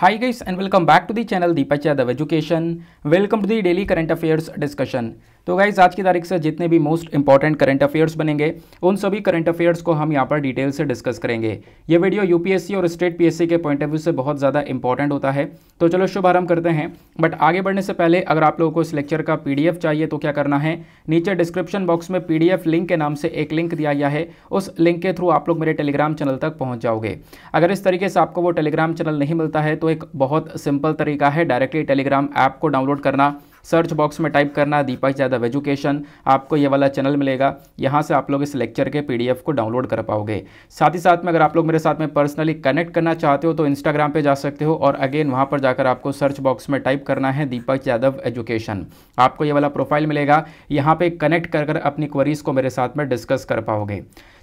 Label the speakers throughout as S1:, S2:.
S1: Hi guys and welcome back to the channel Deepak Yadav Education. Welcome to the daily current affairs discussion. तो guys आज की तारीख से जितने भी मोस्ट इंपॉर्टेंट करंट अफेयर्स बनेंगे उन सभी करंट अफेयर्स को हम यहाँ पर डिटेल से डिस्कस करेंगे ये वीडियो यूपीएससी और स्टेट पीएससी के पॉइंट ऑफ व्यू से बहुत ज़्यादा इंपॉर्टेंट होता है तो चलो शुभारंभ करते हैं बट आगे बढ़ने से पहले अगर आप लोगों को इस लेक्चर का पी चाहिए तो क्या करना है नीचे डिस्क्रिप्शन बॉक्स में पी लिंक के नाम से एक लिंक दिया गया है उस लिंक के थ्रू आप लोग मेरे टेलीग्राम चैनल तक पहुँच जाओगे अगर इस तरीके से आपको वो टेलीग्राम चैनल नहीं मिलता है तो एक बहुत सिंपल तरीका है डायरेक्टली टेलीग्राम ऐप को डाउनलोड करना सर्च बॉक्स में टाइप करना दीपक यादव एजुकेशन आपको ये वाला चैनल मिलेगा यहाँ से आप लोग इस लेक्चर के पी को डाउनलोड कर पाओगे साथ ही साथ में अगर आप लोग मेरे साथ में पर्सनली कनेक्ट करना चाहते हो तो इंस्टाग्राम पर जा सकते हो और अगेन वहाँ पर जाकर आपको सर्च बॉक्स में टाइप करना है दीपक यादव एजुकेशन आपको ये वाला प्रोफाइल मिलेगा यहाँ पर कनेक्ट कर अपनी क्वरीज़ को मेरे साथ में डिस्कस कर पाओगे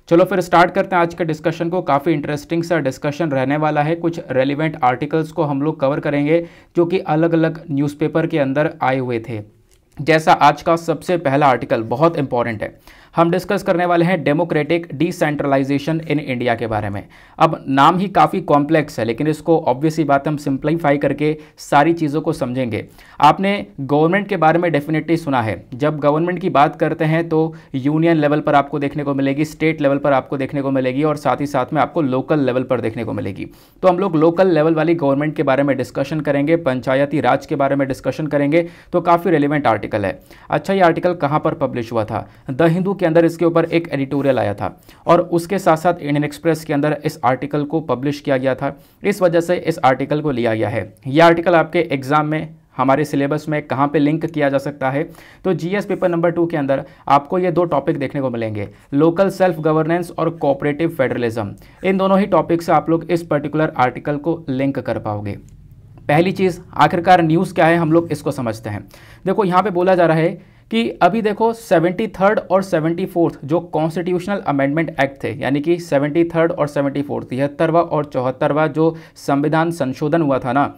S1: चलो फिर स्टार्ट करते हैं आज के डिस्कशन को काफ़ी इंटरेस्टिंग सा डिस्कशन रहने वाला है कुछ रेलिवेंट आर्टिकल्स को हम लोग कवर करेंगे जो कि अलग अलग न्यूज़पेपर के अंदर आए हुए थे जैसा आज का सबसे पहला आर्टिकल बहुत इंपॉर्टेंट है हम डिस्कस करने वाले हैं डेमोक्रेटिक डिसेंट्रलाइजेशन इन इंडिया के बारे में अब नाम ही काफ़ी कॉम्प्लेक्स है लेकिन इसको ऑब्वियसली बात हम सिंप्लीफाई करके सारी चीज़ों को समझेंगे आपने गवर्नमेंट के बारे में डेफिनेटली सुना है जब गवर्नमेंट की बात करते हैं तो यूनियन लेवल पर आपको देखने को मिलेगी स्टेट लेवल पर आपको देखने को मिलेगी और साथ ही साथ में आपको लोकल लेवल पर देखने को मिलेगी तो हम लोग लोकल लेवल वाली गवर्नमेंट के बारे में डिस्कशन करेंगे पंचायती राज के बारे में डिस्कशन करेंगे तो काफ़ी रेलिवेंट आर्टिकल है अच्छा ये आर्टिकल कहाँ पर पब्लिश हुआ था द हिंदू के अंदर इसके ऊपर एक एडिटोरियल आया था और उसके साथ साथ इंडियन एक्सप्रेस के अंदर इस आर्टिकल को पब्लिश किया गया था इस वजह से इस आर्टिकल को लिया गया है यह आर्टिकल आपके एग्ज़ाम में हमारे सिलेबस में कहाँ पे लिंक किया जा सकता है तो जीएस पेपर नंबर टू के अंदर आपको ये दो टॉपिक देखने को मिलेंगे लोकल सेल्फ गवर्नेंस और कोऑपरेटिव फेडरलिज्म इन दोनों ही टॉपिक से आप लोग इस पर्टिकुलर आर्टिकल को लिंक कर पाओगे पहली चीज़ आखिरकार न्यूज़ क्या है हम लोग इसको समझते हैं देखो यहाँ पर बोला जा रहा है कि अभी देखो सेवेंटी थर्ड और सेवेंटी फोर्थ जो कॉन्स्टिट्यूशनल अमेंडमेंट एक्ट थे यानी कि सेवेंटी थर्ड और सेवेंटी फोर्थ तिहत्तरवा और चौहत्तरवा जो संविधान संशोधन हुआ था ना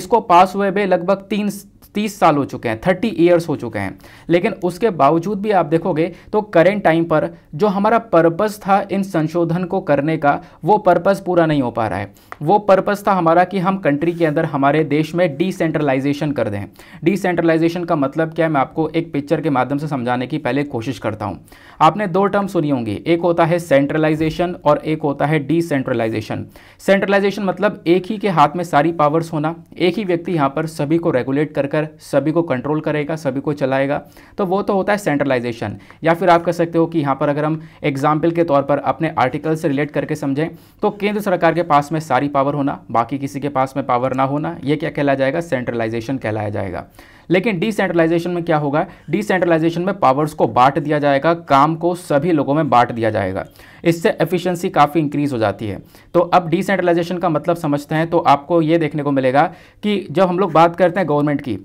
S1: इसको पास हुए भी लगभग तीन तीस साल हो चुके हैं थर्टी ईयर्स हो चुके हैं लेकिन उसके बावजूद भी आप देखोगे तो करेंट टाइम पर जो हमारा पर्पज़ था इन संशोधन को करने का वो पर्पज़ पूरा नहीं हो पा रहा है वो पर्पज़ था हमारा कि हम कंट्री के अंदर हमारे देश में डिसेंट्रलाइजेशन कर दें डिसेंट्रलाइजेशन का मतलब क्या है मैं आपको एक पिक्चर के माध्यम से समझाने की पहले कोशिश करता हूँ आपने दो टर्म सुनी होंगी एक होता है सेंट्रलाइजेशन और एक होता है डिसेंट्रलाइजेशन सेंट्रलाइजेशन मतलब एक ही के हाथ में सारी पावर्स होना एक ही व्यक्ति यहाँ पर सभी को रेगुलेट कर कर सभी को कंट्रोल करेगा सभी को चलाएगा तो वो तो होता है सेंट्रलाइजेशन या फिर आप कह सकते हो कि यहाँ पर अगर हम एग्जाम्पल के तौर पर अपने आर्टिकल से रिलेट करके समझें तो केंद्र सरकार के पास में सारी सारी पावर होना बाकी किसी के पास में पावर ना होना ये क्या कहलाया जाएगा सेंट्रलाइजेशन कहलाया जाएगा लेकिन डिसेंट्रलाइजेशन में क्या होगा डिसेंट्रलाइजेशन में पावर्स को बांट दिया जाएगा काम को सभी लोगों में बांट दिया जाएगा इससे एफिशिएंसी काफ़ी इंक्रीज हो जाती है तो अब डिसेंट्रलाइजेशन का मतलब समझते हैं तो आपको ये देखने को मिलेगा कि जब हम लोग बात करते हैं गवर्नमेंट की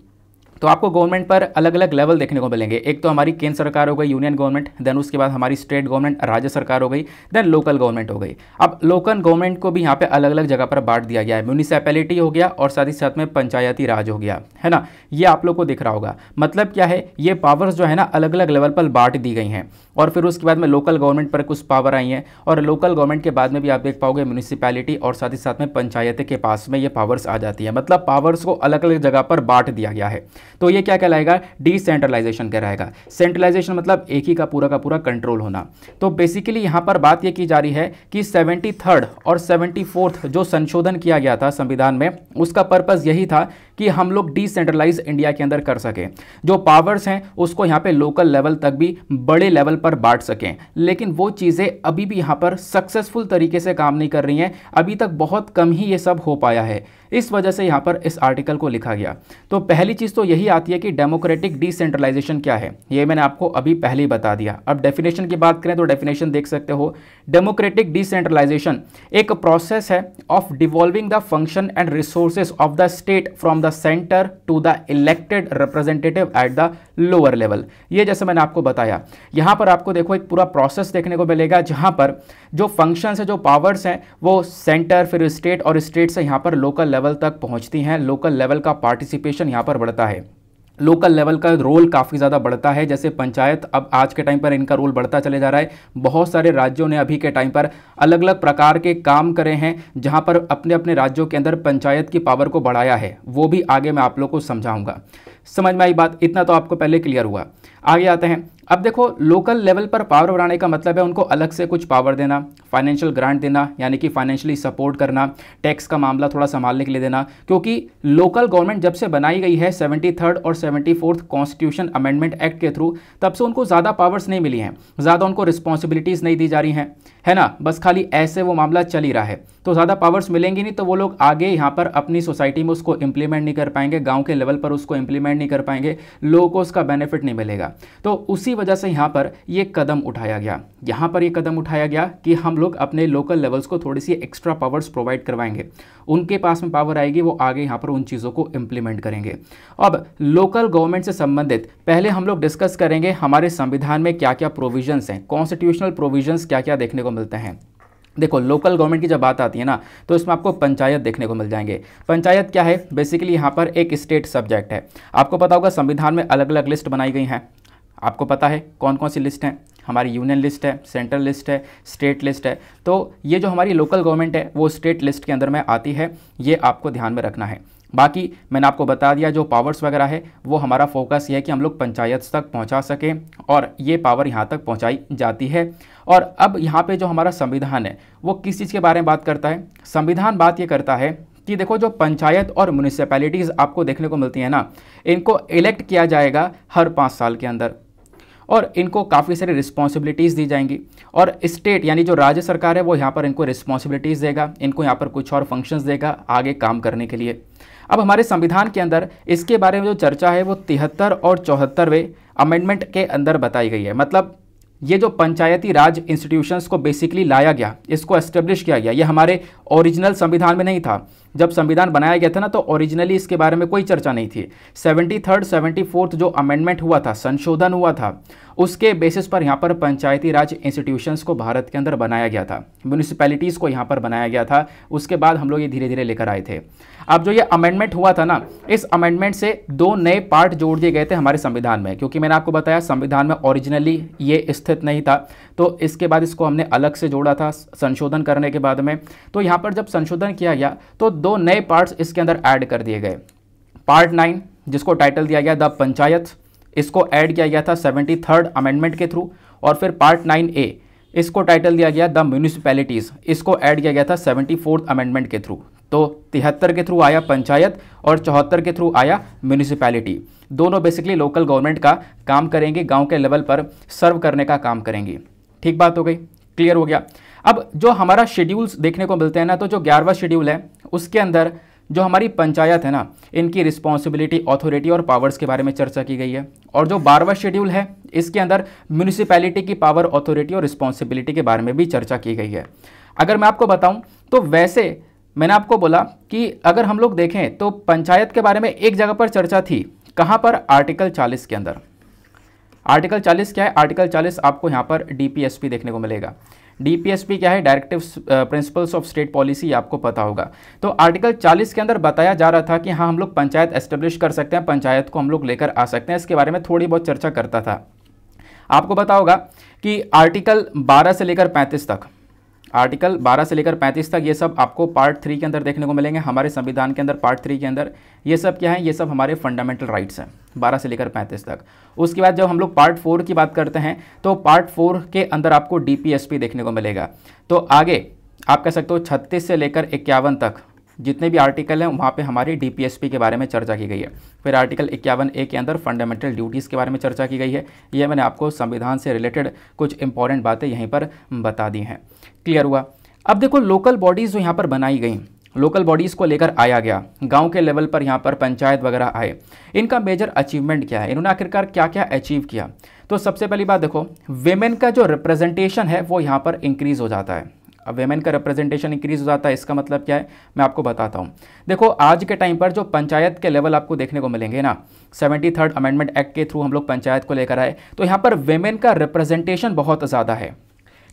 S1: तो आपको गवर्नमेंट पर अलग अलग लेवल देखने को मिलेंगे एक तो हमारी केंद्र सरकार हो गई यूनियन गवर्नमेंट देन उसके बाद हमारी स्टेट गवर्नमेंट राज्य सरकार हो गई देन लोकल गवर्नमेंट हो गई अब लोकल गवर्नमेंट को भी यहाँ पे अलग अलग जगह पर बांट दिया गया है म्यूनिसपैलिटी हो गया और साथ ही साथ में पंचायती राज हो गया है ना ये आप लोग को दिख रहा होगा मतलब क्या है ये पावर्स जो है ना अलग अलग लेवल पर बांट दी गई हैं और फिर उसके बाद में लोकल गवर्नमेंट पर कुछ पावर आई हैं और लोकल गवर्नमेंट के बाद में भी आप देख पाओगे म्यूनसिपैलिटी और साथ ही साथ में पंचायत के पास में ये पावर्स आ जाती है मतलब पावर्स को अलग अलग जगह पर बांट दिया गया है तो ये क्या कहलाएगा डिसेंट्रलाइजेशन कहलाएगा सेंट्रलाइजेशन मतलब एक ही का पूरा का पूरा कंट्रोल होना तो बेसिकली यहाँ पर बात यह की जा रही है कि सेवेंटी और सेवेंटी जो संशोधन किया गया था संविधान में उसका पर्पज़ यही था कि हम लोग डिसेंट्रलाइज इंडिया के अंदर कर सकें जो पावर्स हैं उसको यहाँ पे लोकल लेवल तक भी बड़े लेवल पर बांट सकें लेकिन वो चीज़ें अभी भी यहाँ पर सक्सेसफुल तरीके से काम नहीं कर रही हैं अभी तक बहुत कम ही ये सब हो पाया है इस वजह से यहाँ पर इस आर्टिकल को लिखा गया तो पहली चीज़ तो यही आती है कि डेमोक्रेटिक डिसेंट्रलाइजेशन क्या है ये मैंने आपको अभी पहले ही बता दिया अब डेफिनेशन की बात करें तो डेफिनेशन देख सकते हो डेमोक्रेटिक डिसेंट्रलाइजेशन एक प्रोसेस है of devolving the function and resources of the state from the centre to the elected representative at the lower level ये जैसे मैंने आपको बताया यहाँ पर आपको देखो एक पूरा प्रोसेस देखने को मिलेगा जहाँ पर जो फंक्शन है जो पावर्स हैं वो सेंटर फिर स्टेट और स्टेट से यहाँ पर लोकल लेवल लेवल तक पहुंचती हैं लोकल लेवल का पार्टिसिपेशन यहाँ पर बढ़ता है लोकल लेवल का रोल काफ़ी ज़्यादा बढ़ता है जैसे पंचायत अब आज के टाइम पर इनका रोल बढ़ता चले जा रहा है बहुत सारे राज्यों ने अभी के टाइम पर अलग अलग प्रकार के काम करे हैं जहां पर अपने अपने राज्यों के अंदर पंचायत की पावर को बढ़ाया है वो भी आगे मैं आप लोग को समझाऊंगा समझ में आई बात इतना तो आपको पहले क्लियर हुआ आगे आते हैं अब देखो लोकल लेवल पर पावर बढ़ाने का मतलब है उनको अलग से कुछ पावर देना फाइनेंशियल ग्रांट देना यानी कि फाइनेंशियली सपोर्ट करना टैक्स का मामला थोड़ा संभालने के लिए देना क्योंकि लोकल गवर्नमेंट जब से बनाई गई है सेवेंटी थर्ड और seventy fourth constitution amendment act के थ्रू तब से उनको ज़्यादा पावर्स नहीं मिली हैं ज़्यादा उनको रिस्पॉन्सिबिलिटीज़ नहीं दी जा रही हैं है ना बस खाली ऐसे वो मामला चल ही रहा है तो ज़्यादा पावर्स मिलेंगी नहीं तो वो लोग आगे यहाँ पर अपनी सोसाइटी में उसको इम्प्लीमेंट नहीं कर पाएंगे गाँव के लेवल पर उसको इम्प्लीमेंट नहीं कर पाएंगे लोगों को उसका बेनिफिट नहीं मिलेगा तो उसी वजह से यहाँ पर ये कदम उठाया गया यहाँ पर ये कदम उठाया गया कि हम लोग अपने लोकल लेवल्स को थोड़ी सी एक्स्ट्रा पावर्स प्रोवाइड करवाएंगे उनके पास में पावर आएगी वो आगे यहाँ पर उन चीज़ों को इम्प्लीमेंट करेंगे अब लोकल गवर्नमेंट से संबंधित पहले हम लोग डिस्कस करेंगे हमारे संविधान में क्या क्या प्रोविजन्स हैं कॉन्स्टिट्यूशनल प्रोविजन्स क्या क्या देखने को मिलते हैं देखो लोकल गवर्नमेंट की जब बात आती है ना तो इसमें आपको पंचायत देखने को मिल जाएंगे पंचायत क्या है बेसिकली यहाँ पर एक स्टेट सब्जेक्ट है आपको पता होगा संविधान में अलग अलग लिस्ट बनाई गई हैं आपको पता है कौन कौन सी लिस्ट हैं हमारी यूनियन लिस्ट है सेंट्रल लिस्ट है स्टेट लिस्ट है तो ये जो हमारी लोकल गवर्नमेंट है वो स्टेट लिस्ट के अंदर में आती है ये आपको ध्यान में रखना है बाकी मैंने आपको बता दिया जो पावर्स वगैरह है वो हमारा फोकस ये है कि हम लोग पंचायत तक पहुंचा सकें और ये पावर यहाँ तक पहुंचाई जाती है और अब यहाँ पे जो हमारा संविधान है वो किस चीज़ के बारे में बात करता है संविधान बात ये करता है कि देखो जो पंचायत और म्यूनिसपैलिटीज़ आपको देखने को मिलती हैं ना इनको इलेक्ट किया जाएगा हर पाँच साल के अंदर और इनको काफ़ी सारी रिस्पॉन्सिबिलिटीज़ दी जाएंगी और स्टेट यानी जो राज्य सरकार है वो यहाँ पर इनको रिस्पॉन्सिबिलिटीज़ देगा इनको यहाँ पर कुछ और फंक्शंस देगा आगे काम करने के लिए अब हमारे संविधान के अंदर इसके बारे में जो चर्चा है वो तिहत्तर और चौहत्तरवें अमेंडमेंट के अंदर बताई गई है मतलब ये जो पंचायती राज इंस्टीट्यूशंस को बेसिकली लाया गया इसको एस्टेब्लिश किया गया ये हमारे ओरिजिनल संविधान में नहीं था जब संविधान बनाया गया था ना तो ओरिजिनली इसके बारे में कोई चर्चा नहीं थी सेवेंटी थर्ड सेवेंटी फोर्थ जो अमेंडमेंट हुआ था संशोधन हुआ था उसके बेसिस पर यहाँ पर पंचायती राज इंस्टीट्यूशंस को भारत के अंदर बनाया गया था म्यूनिसपैलिटीज़ को यहाँ पर बनाया गया था उसके बाद हम लोग ये धीरे धीरे लेकर आए थे अब जो ये अमेंडमेंट हुआ था ना इस अमेंडमेंट से दो नए पार्ट जोड़ दिए गए थे हमारे संविधान में क्योंकि मैंने आपको बताया संविधान में ओरिजिनली ये स्थित नहीं था तो इसके बाद इसको हमने अलग से जोड़ा था संशोधन करने के बाद में तो यहाँ पर जब संशोधन किया गया तो दो नए पार्ट्स इसके अंदर ऐड कर दिए गए पार्ट नाइन जिसको टाइटल दिया गया द पंचायत इसको ऐड किया गया था सेवेंटी थर्ड अमेंडमेंट के थ्रू और फिर पार्ट नाइन ए इसको टाइटल दिया गया द म्यूनिसपैलिटीज़ इसको ऐड किया गया था सेवेंटी फोर्थ अमेंडमेंट के थ्रू तो तिहत्तर के थ्रू आया पंचायत और चौहत्तर के थ्रू आया म्यूनिसपैलिटी दोनों बेसिकली लोकल गवर्नमेंट का काम करेंगे गांव के लेवल पर सर्व करने का काम करेंगे ठीक बात हो गई क्लियर हो गया अब जो हमारा शेड्यूल्स देखने को मिलते हैं ना तो जो ग्यारहवा शेड्यूल है उसके अंदर जो हमारी पंचायत है ना इनकी रिस्पॉन्सिबिलिटी ऑथोरिटी और पावर्स के बारे में चर्चा की गई है और जो बारहवा शेड्यूल है इसके अंदर म्यूनिसिपैलिटी की पावर ऑथोरिटी और रिस्पॉन्सिबिलिटी के बारे में भी चर्चा की गई है अगर मैं आपको बताऊं तो वैसे मैंने आपको बोला कि अगर हम लोग देखें तो पंचायत के बारे में एक जगह पर चर्चा थी कहाँ पर आर्टिकल चालीस के अंदर आर्टिकल चालीस क्या है आर्टिकल चालीस आपको यहाँ पर डी देखने को मिलेगा डीपीएसपी क्या है directive principles of state policy आपको पता होगा तो आर्टिकल 40 के अंदर बताया जा रहा था कि हाँ हम लोग पंचायत एस्टेब्लिश कर सकते हैं पंचायत को हम लोग लेकर आ सकते हैं इसके बारे में थोड़ी बहुत चर्चा करता था आपको पता होगा कि आर्टिकल 12 से लेकर 35 तक आर्टिकल 12 से लेकर 35 तक ये सब आपको पार्ट थ्री के अंदर देखने को मिलेंगे हमारे संविधान के अंदर पार्ट थ्री के अंदर ये सब क्या है ये सब हमारे फंडामेंटल राइट्स हैं 12 से लेकर 35 तक उसके बाद जब हम लोग पार्ट फोर की बात करते हैं तो पार्ट फोर के अंदर आपको डी देखने को मिलेगा तो आगे आप कह सकते हो छत्तीस से लेकर इक्यावन तक जितने भी आर्टिकल हैं वहाँ पे हमारी डी के बारे में चर्चा की गई है फिर आर्टिकल इक्यावन ए के अंदर फंडामेंटल ड्यूटीज़ के बारे में चर्चा की गई है यह मैंने आपको संविधान से रिलेटेड कुछ इंपॉर्टेंट बातें यहीं पर बता दी हैं क्लियर हुआ अब देखो लोकल बॉडीज़ जो यहाँ पर बनाई गई लोकल बॉडीज़ को लेकर आया गया गांव के लेवल पर यहाँ पर पंचायत वगैरह आए इनका मेजर अचीवमेंट क्या है इन्होंने आखिरकार क्या क्या अचीव किया तो सबसे पहली बात देखो वेमेन का जो रिप्रेजेंटेशन है वो यहाँ पर इंक्रीज़ हो जाता है अब वेमेन का रिप्रेजेंटेशन इंक्रीज हो जाता है इसका मतलब क्या है मैं आपको बताता हूँ देखो आज के टाइम पर जो पंचायत के लेवल आपको देखने को मिलेंगे ना सेवेंटी थर्ड अमेंडमेंट एक्ट के थ्रू हम लोग पंचायत को लेकर आए तो यहाँ पर वेमेन का रिप्रेजेंटेशन बहुत ज़्यादा है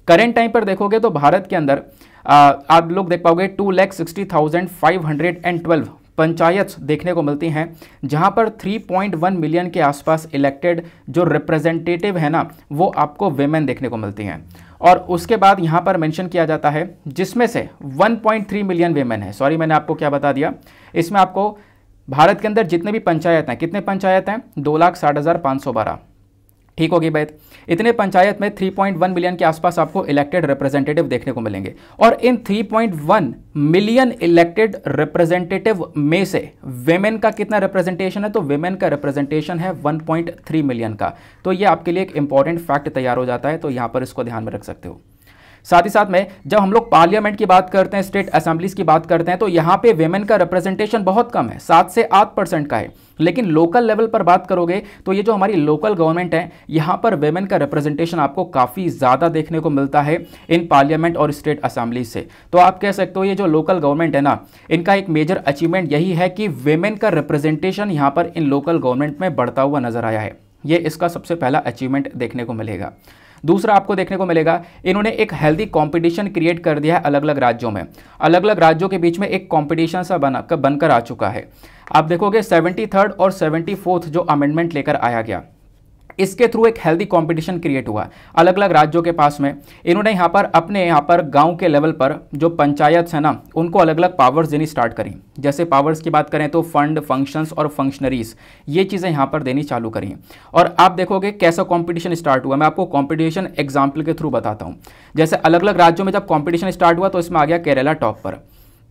S1: करेंट टाइम पर देखोगे तो भारत के अंदर आ, आप लोग देख पाओगे two lakh sixty thousand five hundred and twelve panchayat देखने को मिलती हैं जहां पर 3.1 मिलियन के आसपास इलेक्टेड जो रिप्रेजेंटेटिव है ना वो आपको वेमेन देखने को मिलती हैं और उसके बाद यहां पर मेंशन किया जाता है जिसमें से 1.3 मिलियन वेमेन है सॉरी मैंने आपको क्या बता दिया इसमें आपको भारत के अंदर जितने भी पंचायत हैं कितने पंचायत हैं दो लाख साठ हज़ार पाँच सौ बारह ठीक होगी बैत इतने पंचायत में 3.1 मिलियन के आसपास आपको इलेक्टेड रिप्रेजेंटेटिव देखने को मिलेंगे और इन 3.1 मिलियन इलेक्टेड रिप्रेजेंटेटिव में से वेमेन का कितना रिप्रेजेंटेशन है तो वेमेन का रिप्रेजेंटेशन है 1.3 मिलियन का तो ये आपके लिए एक इंपॉर्टेंट फैक्ट तैयार हो जाता है तो यहाँ पर इसको ध्यान में रख सकते हो साथ ही साथ में जब हम लोग पार्लियामेंट की बात करते हैं स्टेट असेंबलीज की बात करते हैं तो यहाँ पे वेमेन का रिप्रेजेंटेशन बहुत कम है सात से आठ परसेंट का है लेकिन लोकल लेवल पर बात करोगे तो ये जो हमारी लोकल गवर्नमेंट है यहाँ पर वेमेन का रिप्रेजेंटेशन आपको काफ़ी ज़्यादा देखने को मिलता है इन पार्लियामेंट और स्टेट असेंबली से तो आप कह सकते हो ये जो लोकल गवर्नमेंट है ना इनका एक मेजर अचीवमेंट यही है कि वेमेन का रिप्रेजेंटेशन यहाँ पर इन लोकल गवर्नमेंट में बढ़ता हुआ नजर आया है ये इसका सबसे पहला अचीवमेंट देखने को मिलेगा दूसरा आपको देखने को मिलेगा इन्होंने एक हेल्दी कॉम्पिटिशन क्रिएट कर दिया है अलग अलग राज्यों में अलग अलग राज्यों के बीच में एक कॉम्पिटिशन सा बना बनकर आ चुका है आप देखोगे सेवेंटी और सेवेंटी जो अमेंडमेंट लेकर आया गया इसके थ्रू एक हेल्दी कॉम्पिटिशन क्रिएट हुआ अलग अलग राज्यों के पास में इन्होंने यहाँ पर अपने यहाँ पर गाँव के लेवल पर जो पंचायत है ना उनको अलग अलग पावर्स देनी स्टार्ट करी जैसे पावर्स की बात करें तो फंड फंक्शंस और फंक्शनरीज ये चीज़ें यहाँ पर देनी चालू करी और आप देखोगे कैसा कॉम्पिटिशन स्टार्ट हुआ मैं आपको कॉम्पिटिशन एग्जाम्पल के थ्रू बताता हूँ जैसे अलग अलग राज्यों में जब कॉम्पिटिशन स्टार्ट हुआ तो इसमें आ गया केरला टॉप पर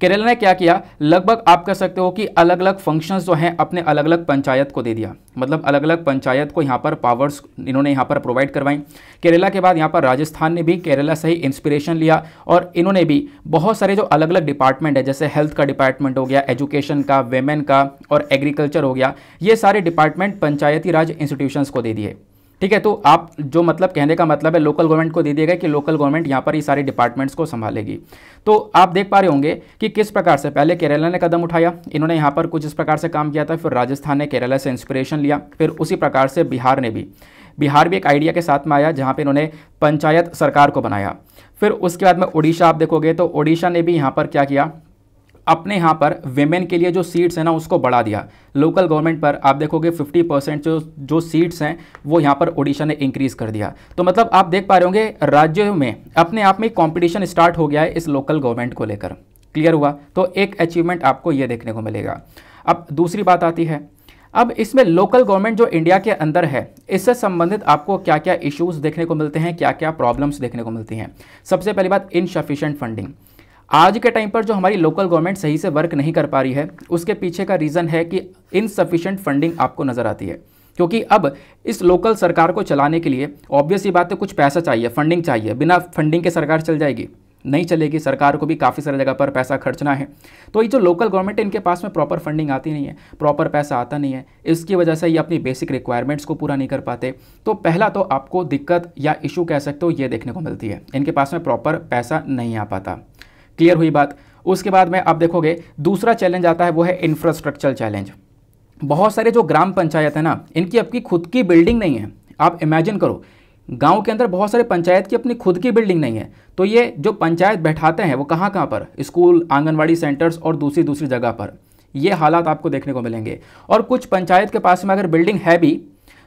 S1: केरला ने क्या किया लगभग आप कह सकते हो कि अलग अलग फंक्शंस जो हैं अपने अलग अलग पंचायत को दे दिया मतलब अलग अलग पंचायत को यहाँ पर पावर्स इन्होंने यहाँ पर प्रोवाइड करवाई केरला के बाद यहाँ पर राजस्थान ने भी केरला से ही इंस्पिरेशन लिया और इन्होंने भी बहुत सारे जो अलग अलग डिपार्टमेंट है जैसे हेल्थ का डिपार्टमेंट हो गया एजुकेशन का वेमेन का और एग्रीकल्चर हो गया ये सारे डिपार्टमेंट पंचायती राज इंस्टीट्यूशंस को दे दिए ठीक है तो आप जो मतलब कहने का मतलब है लोकल गवर्नमेंट को दे दिया गया कि लोकल गवर्नमेंट यहाँ पर ही सारे डिपार्टमेंट्स को संभालेगी तो आप देख पा रहे होंगे कि किस प्रकार से पहले केरला ने कदम उठाया इन्होंने यहाँ पर कुछ इस प्रकार से काम किया था फिर राजस्थान ने केरला से इंस्पिरेशन लिया फिर उसी प्रकार से बिहार ने भी बिहार भी एक आइडिया के साथ में आया जहाँ पर इन्होंने पंचायत सरकार को बनाया फिर उसके बाद में उड़ीसा आप देखोगे तो ओडिशा ने भी यहाँ पर क्या किया अपने यहाँ पर वेमेन के लिए जो सीट्स हैं ना उसको बढ़ा दिया लोकल गवर्नमेंट पर आप देखोगे 50 परसेंट जो जो सीट्स हैं वो यहाँ पर ओडिशा ने इंक्रीज़ कर दिया तो मतलब आप देख पा रहे होंगे राज्य में अपने आप में कॉम्पिटिशन स्टार्ट हो गया है इस लोकल गवर्नमेंट को लेकर क्लियर हुआ तो एक अचीवमेंट आपको ये देखने को मिलेगा अब दूसरी बात आती है अब इसमें लोकल गवर्नमेंट जो इंडिया के अंदर है इससे संबंधित आपको क्या क्या इश्यूज देखने को मिलते हैं क्या क्या प्रॉब्लम्स देखने को मिलती हैं सबसे पहली बात इनसफिशेंट फंडिंग आज के टाइम पर जो हमारी लोकल गवर्नमेंट सही से वर्क नहीं कर पा रही है उसके पीछे का रीज़न है कि इनसफिशेंट फंडिंग आपको नज़र आती है क्योंकि अब इस लोकल सरकार को चलाने के लिए ऑब्वियस ये बात है कुछ पैसा चाहिए फंडिंग चाहिए बिना फंडिंग के सरकार चल जाएगी नहीं चलेगी सरकार को भी काफ़ी सारी जगह पर पैसा खर्चना है तो ये जो लोकल गवर्नमेंट है इनके पास में प्रॉपर फंडिंग आती नहीं है प्रॉपर पैसा आता नहीं है इसकी वजह से ये अपनी बेसिक रिक्वायरमेंट्स को पूरा नहीं कर पाते तो पहला तो आपको दिक्कत या इशू कह सकते हो ये देखने को मिलती है इनके पास में प्रॉपर पैसा नहीं आ पाता क्लियर हुई बात उसके बाद में आप देखोगे दूसरा चैलेंज आता है वो है इंफ्रास्ट्रक्चर चैलेंज बहुत सारे जो ग्राम पंचायत है ना इनकी अपनी खुद की बिल्डिंग नहीं है आप इमेजिन करो गांव के अंदर बहुत सारे पंचायत की अपनी खुद की बिल्डिंग नहीं है तो ये जो पंचायत बैठाते हैं वो कहाँ कहाँ पर स्कूल आंगनवाड़ी सेंटर्स और दूसरी दूसरी जगह पर ये हालात आपको देखने को मिलेंगे और कुछ पंचायत के पास में अगर बिल्डिंग है भी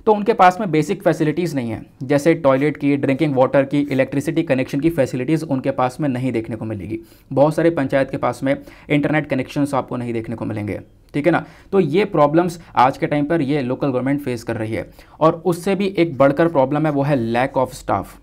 S1: तो उनके पास में बेसिक फैसिलिटीज़ नहीं है जैसे टॉयलेट की ड्रिंकिंग वाटर की इलेक्ट्रिसिटी कनेक्शन की फैसिलिटीज़ उनके पास में नहीं देखने को मिलेगी बहुत सारे पंचायत के पास में इंटरनेट कनेक्शन आपको नहीं देखने को मिलेंगे ठीक है ना तो ये प्रॉब्लम्स आज के टाइम पर ये लोकल गवर्नमेंट फेस कर रही है और उससे भी एक बढ़कर प्रॉब्लम है वो है lack of staff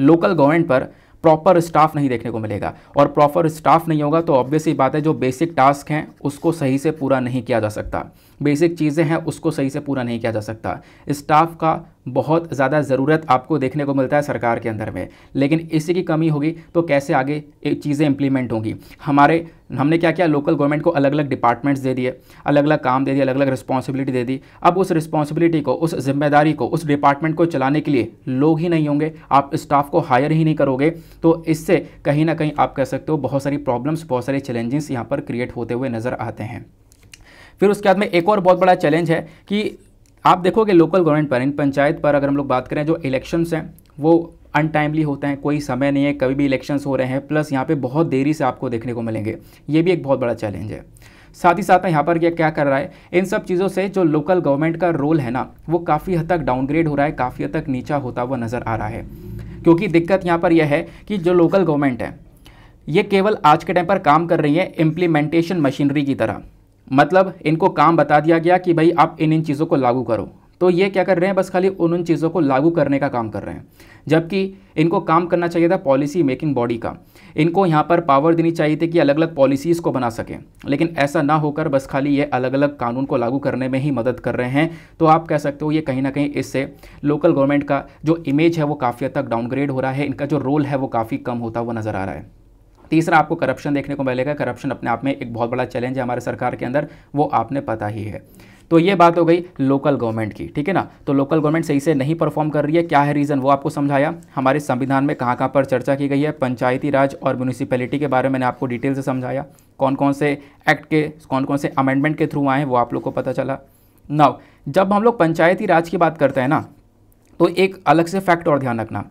S1: local government पर प्रॉपर स्टाफ नहीं देखने को मिलेगा और प्रॉपर स्टाफ नहीं होगा तो ऑब्वियसली बात है जो बेसिक टास्क हैं उसको सही से पूरा नहीं किया जा सकता बेसिक चीज़ें हैं उसको सही से पूरा नहीं किया जा सकता स्टाफ का बहुत ज़्यादा ज़रूरत आपको देखने को मिलता है सरकार के अंदर में लेकिन इसी की कमी होगी तो कैसे आगे चीज़ें इम्प्लीमेंट होंगी हमारे हमने क्या किया लोकल गवर्नमेंट को अलग अलग डिपार्टमेंट्स दे दिए अलग अलग काम दे दिए अलग अलग रिस्पॉन्सिबिलिटी दे दी अब उस रिस्पॉन्सिबिलिटी को उस जिम्मेदारी को उस डिपार्टमेंट को चलाने के लिए लोग ही नहीं होंगे आप स्टाफ को हायर ही नहीं करोगे तो इससे कहीं ना कहीं आप कह सकते हो बहुत सारी प्रॉब्लम्स बहुत सारे चैलेंजेस यहाँ पर क्रिएट होते हुए नज़र आते हैं फिर उसके बाद में एक और बहुत बड़ा चैलेंज है कि आप देखोगे लोकल गवर्नमेंट पर इन पंचायत पर अगर हम लोग बात करें जो इलेक्शंस हैं वो अनटाइमली होते हैं कोई समय नहीं है कभी भी इलेक्शंस हो रहे हैं प्लस यहाँ पे बहुत देरी से आपको देखने को मिलेंगे ये भी एक बहुत बड़ा चैलेंज है साथ ही साथ यहाँ पर क्या क्या कर रहा है इन सब चीज़ों से जो लोकल गवर्नमेंट का रोल है ना वो काफ़ी हद तक डाउनग्रेड हो रहा है काफ़ी हद तक नीचा होता हुआ नज़र आ रहा है क्योंकि दिक्कत यहाँ पर यह है कि जो लोकल गवर्नमेंट है ये केवल आज के टाइम पर काम कर रही है इम्प्लीमेंटेशन मशीनरी की तरह मतलब इनको काम बता दिया गया कि भाई आप इन इन चीज़ों को लागू करो तो ये क्या कर रहे हैं बस खाली उन उन चीज़ों को लागू करने का काम कर रहे हैं जबकि इनको काम करना चाहिए था पॉलिसी मेकिंग बॉडी का इनको यहाँ पर पावर देनी चाहिए थी कि अलग अलग पॉलिसीज़ को बना सकें लेकिन ऐसा ना होकर बस खाली ये अलग अलग कानून को लागू करने में ही मदद कर रहे हैं तो आप कह सकते हो ये कहीं ना कहीं इससे लोकल गवर्नमेंट का जो इमेज है वो काफ़ी हद तक डाउनग्रेड हो रहा है इनका जो रोल है वो काफ़ी कम होता हुआ नज़र आ रहा है तीसरा आपको करप्शन देखने को मिलेगा करप्शन अपने आप में एक बहुत बड़ा चैलेंज है हमारे सरकार के अंदर वो आपने पता ही है तो ये बात हो गई लोकल गवर्नमेंट की ठीक है ना तो लोकल गवर्नमेंट सही से नहीं परफॉर्म कर रही है क्या है रीज़न वो आपको समझाया हमारे संविधान में कहाँ कहाँ पर चर्चा की गई है पंचायती राज और म्यूनिसिपैलिटी के बारे में मैंने आपको डिटेल से समझाया कौन कौन से एक्ट के कौन कौन से अमेंडमेंट के थ्रू आए हैं वो आप लोग को पता चला नाउ जब हम लोग पंचायती राज की बात करते हैं ना तो एक अलग से फैक्ट और ध्यान रखना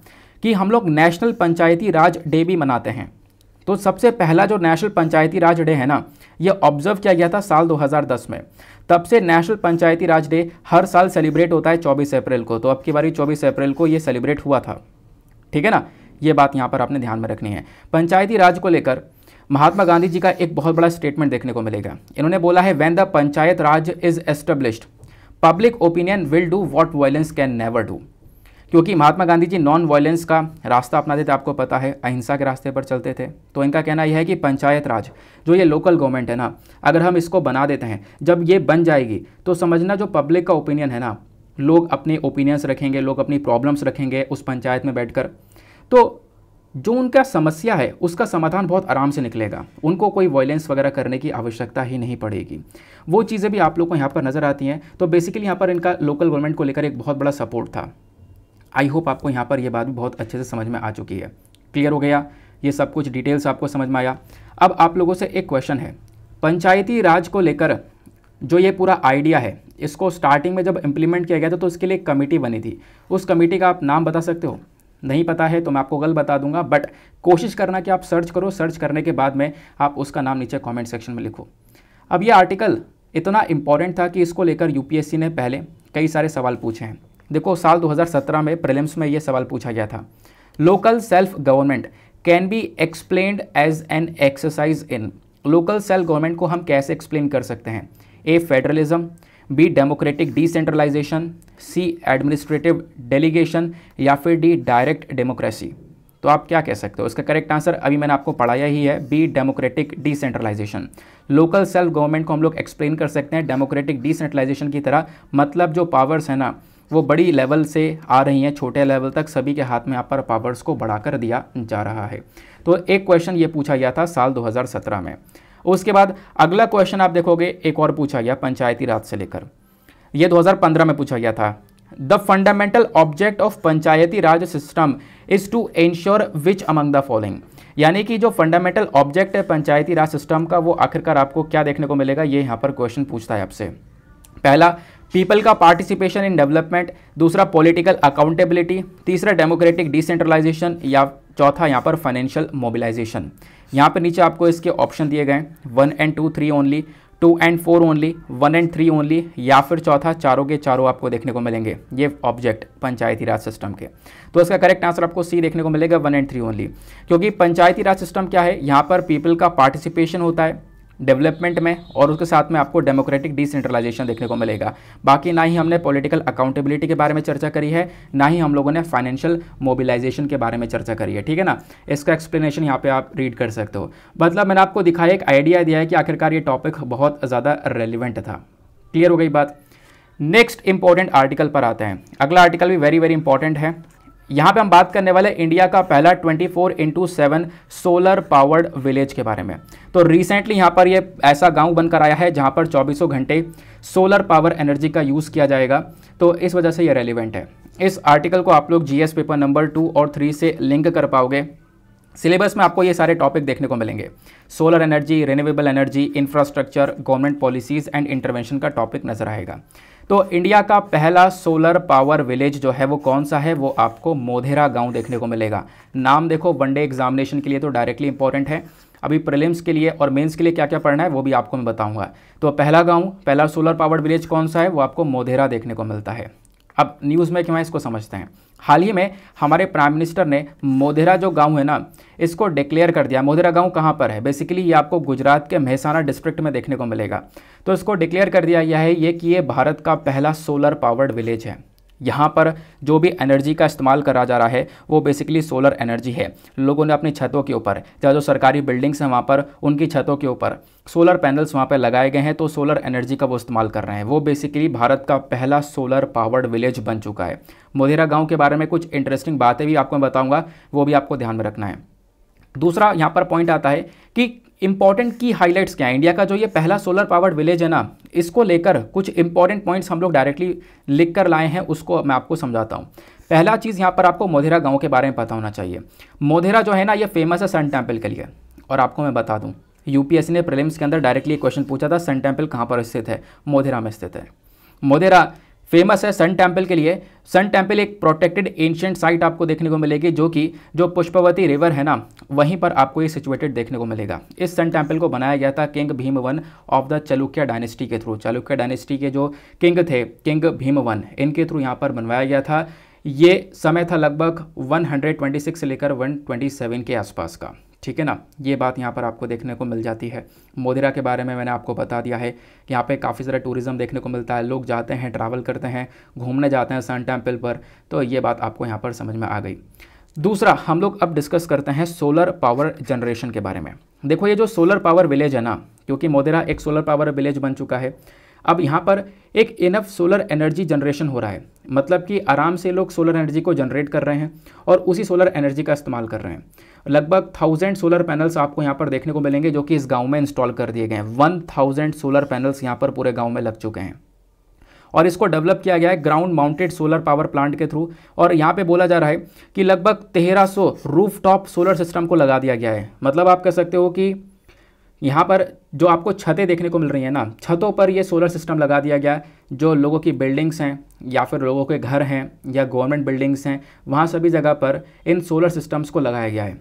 S1: कि हम लोग नेशनल पंचायती राज डे भी मनाते हैं तो सबसे पहला जो नेशनल पंचायती राज डे है ना ये ऑब्जर्व किया गया था साल 2010 में तब से नेशनल पंचायती राज डे हर साल सेलिब्रेट होता है 24 अप्रैल को तो अब की बारी 24 अप्रैल को ये सेलिब्रेट हुआ था ठीक है ना ये बात यहाँ पर आपने ध्यान में रखनी है पंचायती राज को लेकर महात्मा गांधी जी का एक बहुत बड़ा स्टेटमेंट देखने को मिलेगा इन्होंने बोला है when the panchayat raj is established public opinion will do what violence can never do क्योंकि महात्मा गांधी जी नॉन वायलेंस का रास्ता अपनाते थे आपको पता है अहिंसा के रास्ते पर चलते थे तो इनका कहना यह है कि पंचायत राज जो ये लोकल गवर्नमेंट है ना अगर हम इसको बना देते हैं जब ये बन जाएगी तो समझना जो पब्लिक का ओपिनियन है ना लोग अपने ओपिनियंस रखेंगे लोग अपनी प्रॉब्लम्स रखेंगे उस पंचायत में बैठकर तो जो उनका समस्या है उसका समाधान बहुत आराम से निकलेगा उनको कोई वायलेंस वगैरह करने की आवश्यकता ही नहीं पड़ेगी वो चीज़ें भी आप लोग को यहाँ पर नज़र आती हैं तो बेसिकली यहाँ पर इनका लोकल गवर्नमेंट को लेकर एक बहुत बड़ा सपोर्ट था आई होप आपको यहाँ पर यह बात भी बहुत अच्छे से समझ में आ चुकी है क्लियर हो गया ये सब कुछ डिटेल्स आपको समझ में आया अब आप लोगों से एक क्वेश्चन है पंचायती राज को लेकर जो ये पूरा आइडिया है इसको स्टार्टिंग में जब इम्प्लीमेंट किया गया था तो उसके लिए एक कमेटी बनी थी उस कमेटी का आप नाम बता सकते हो नहीं पता है तो मैं आपको गल बता दूंगा बट कोशिश करना कि आप सर्च करो सर्च करने के बाद में आप उसका नाम नीचे कमेंट सेक्शन में लिखो अब ये आर्टिकल इतना इम्पॉर्टेंट था कि इसको लेकर यूपीएससी ने पहले कई सारे सवाल पूछे हैं देखो साल 2017 में प्रिलिम्स में ये सवाल पूछा गया था local self government can be explained as an exercise in local self government को हम कैसे एक्सप्लेन कर सकते हैं A federalism B democratic decentralisation C administrative delegation या फिर डी डायरेक्ट डेमोक्रेसी तो आप क्या कह सकते हो इसका करेक्ट आंसर अभी मैंने आपको पढ़ाया ही है B democratic decentralisation local self government को हम लोग एक्सप्लेन कर सकते हैं डेमोक्रेटिक डिसेंट्रलाइजेशन की तरह मतलब जो पावर्स है ना वो बड़ी लेवल से आ रही हैं छोटे लेवल तक सभी के हाथ में अपर पर पावर्स को बढ़ाकर दिया जा रहा है तो एक क्वेश्चन ये पूछा गया था साल 2017 में उसके बाद अगला क्वेश्चन आप देखोगे एक और पूछा गया पंचायती राज से लेकर यह 2015 में पूछा गया था the fundamental object of panchayati raj system is to ensure which among the following यानी कि जो फंडामेंटल ऑब्जेक्ट है पंचायती राज सिस्टम का वो आखिरकार आपको क्या देखने को मिलेगा ये यहाँ पर क्वेश्चन पूछता है आपसे पहला पीपल का पार्टिसिपेशन इन डेवलपमेंट दूसरा पॉलिटिकल अकाउंटेबिलिटी तीसरा डेमोक्रेटिक डिसेंट्रलाइजेशन या चौथा यहाँ पर फाइनेंशियल मोबिलाइजेशन यहाँ पर नीचे आपको इसके ऑप्शन दिए गए one and two three only two and four only one and three only या फिर चौथा चारों के चारों आपको देखने को मिलेंगे ये ऑब्जेक्ट पंचायती राज सिस्टम के तो इसका करेक्ट आंसर आपको सी देखने को मिलेगा वन एंड थ्री ओनली क्योंकि पंचायती राज सिस्टम क्या है यहाँ पर पीपल का पार्टिसिपेशन होता है डेवलपमेंट में और उसके साथ में आपको डेमोक्रेटिक डिसेंट्रलाइजेशन देखने को मिलेगा बाकी ना ही हमने पॉलिटिकल अकाउंटेबिलिटी के बारे में चर्चा करी है ना ही हम लोगों ने फाइनेंशियल मोबिलाइजेशन के बारे में चर्चा करी है ठीक है ना इसका एक्सप्लेनेशन यहाँ पे आप रीड कर सकते हो मतलब मैंने आपको दिखाया एक आइडिया दिया है कि आखिरकार ये टॉपिक बहुत ज़्यादा रेलिवेंट था क्लियर हो गई बात नेक्स्ट इंपॉर्टेंट आर्टिकल पर आते हैं अगला आर्टिकल भी वेरी वेरी इंपॉर्टेंट है यहाँ पे हम बात करने वाले इंडिया का पहला 24 four into seven solar powered village के बारे में तो रिसेंटली यहाँ पर ये ऐसा गांव बनकर आया है जहां पर चौबीसों घंटे सोलर पावर एनर्जी का यूज़ किया जाएगा तो इस वजह से ये रेलिवेंट है इस आर्टिकल को आप लोग जीएस पेपर नंबर टू और थ्री से लिंक कर पाओगे सिलेबस में आपको ये सारे टॉपिक देखने को मिलेंगे solar energy renewable energy infrastructure government policies and intervention का टॉपिक नजर आएगा तो इंडिया का पहला सोलर पावर विलेज जो है वो कौन सा है वो आपको मोधेरा गांव देखने को मिलेगा नाम देखो वनडे एग्जामिनेशन के लिए तो डायरेक्टली इंपॉर्टेंट है अभी प्रलिम्स के लिए और मेंस के लिए क्या क्या पढ़ना है वो भी आपको मैं बताऊंगा तो पहला गांव पहला सोलर पावर विलेज कौन सा है वो आपको मोधेरा देखने को मिलता है अब न्यूज़ में क्यों है इसको समझते हैं हाल ही में हमारे प्राइम मिनिस्टर ने मोधेरा जो गांव है ना इसको डिक्लेयर कर दिया मोधेरा गांव कहाँ पर है बेसिकली ये आपको गुजरात के महसाना डिस्ट्रिक्ट में देखने को मिलेगा तो इसको डिक्लेयर कर दिया गया है ये कि ये भारत का पहला सोलर पावर्ड विलेज है यहाँ पर जो भी एनर्जी का इस्तेमाल करा जा रहा है वो बेसिकली सोलर एनर्जी है लोगों ने अपनी छतों के ऊपर या जो सरकारी बिल्डिंग्स हैं वहाँ पर उनकी छतों के ऊपर सोलर पैनल्स वहाँ पर लगाए गए हैं तो सोलर एनर्जी का वो इस्तेमाल कर रहे हैं वो बेसिकली भारत का पहला सोलर पावर्ड विलेज बन चुका है मोधेरा गाँव के बारे में कुछ इंटरेस्टिंग बातें भी आपको मैं बताऊँगा वो भी आपको ध्यान में रखना है दूसरा यहाँ पर पॉइंट आता है कि इंपॉर्टेंट की हाईलाइट्स क्या है इंडिया का जो ये पहला सोलर पावर्ड विलेज है ना इसको लेकर कुछ इंपॉर्टेंट पॉइंट्स हम लोग डायरेक्टली लिख कर लाए हैं उसको मैं आपको समझाता हूँ पहला चीज़ यहाँ पर आपको मोधेरा गाँव के बारे में पता होना चाहिए मोधेरा जो है ना ये फेमस है सन टेम्पल के लिए और आपको मैं बता दूँ यूपीएससी ने प्रलिम्स के अंदर डायरेक्टली क्वेश्चन पूछा था सन टेम्पल कहाँ पर स्थित है मोधेरा में स्थित है मोधेरा फेमस है सन टेम्पल के लिए सन टेम्पल एक प्रोटेक्टेड एंशियंट साइट आपको देखने को मिलेगी जो कि जो पुष्पवती रिवर है ना वहीं पर आपको ये सिचुएटेड देखने को मिलेगा इस सन टेम्पल को बनाया गया था किंग भीमवन ऑफ द चलुक्या डायनेस्टी के थ्रू चालुक्या डायनेस्टी के जो किंग थे किंग भीमवन इनके थ्रू यहाँ पर बनवाया गया था ये समय था लगभग 126 से लेकर 127 के आसपास का ठीक है ना ये बात यहाँ पर आपको देखने को मिल जाती है मोदेरा के बारे में मैंने आपको बता दिया है कि यहाँ पे काफ़ी सारा टूरिज़्म देखने को मिलता है लोग जाते हैं ट्रैवल करते हैं घूमने जाते हैं सन टेम्पल पर तो ये बात आपको यहाँ पर समझ में आ गई दूसरा हम लोग अब डिस्कस करते हैं सोलर पावर जनरेशन के बारे में देखो ये जो सोलर पावर विलेज है ना क्योंकि मोदेरा एक सोलर पावर विलेज बन चुका है अब यहाँ पर एक इनफ सोलर एनर्जी जनरेशन हो रहा है मतलब कि आराम से लोग सोलर एनर्जी को जनरेट कर रहे हैं और उसी सोलर एनर्जी का इस्तेमाल कर रहे हैं लगभग थाउजेंड सोलर पैनल्स आपको यहाँ पर देखने को मिलेंगे जो कि इस गांव में इंस्टॉल कर दिए गए हैं वन थाउजेंड सोलर पैनल्स यहाँ पर पूरे गाँव में लग चुके हैं और इसको डेवलप किया गया है ground mounted solar power plant के थ्रू और यहाँ पे बोला जा रहा है कि लगभग 1300 रूफ टॉप सोलर सिस्टम को लगा दिया गया है मतलब आप कह सकते हो कि यहाँ पर जो आपको छतें देखने को मिल रही हैं ना छतों पर ये सोलर सिस्टम लगा दिया गया जो लोगों की बिल्डिंग्स हैं या फिर लोगों के घर हैं या गवर्नमेंट बिल्डिंग्स हैं वहाँ सभी जगह पर इन सोलर सिस्टम्स को लगाया गया है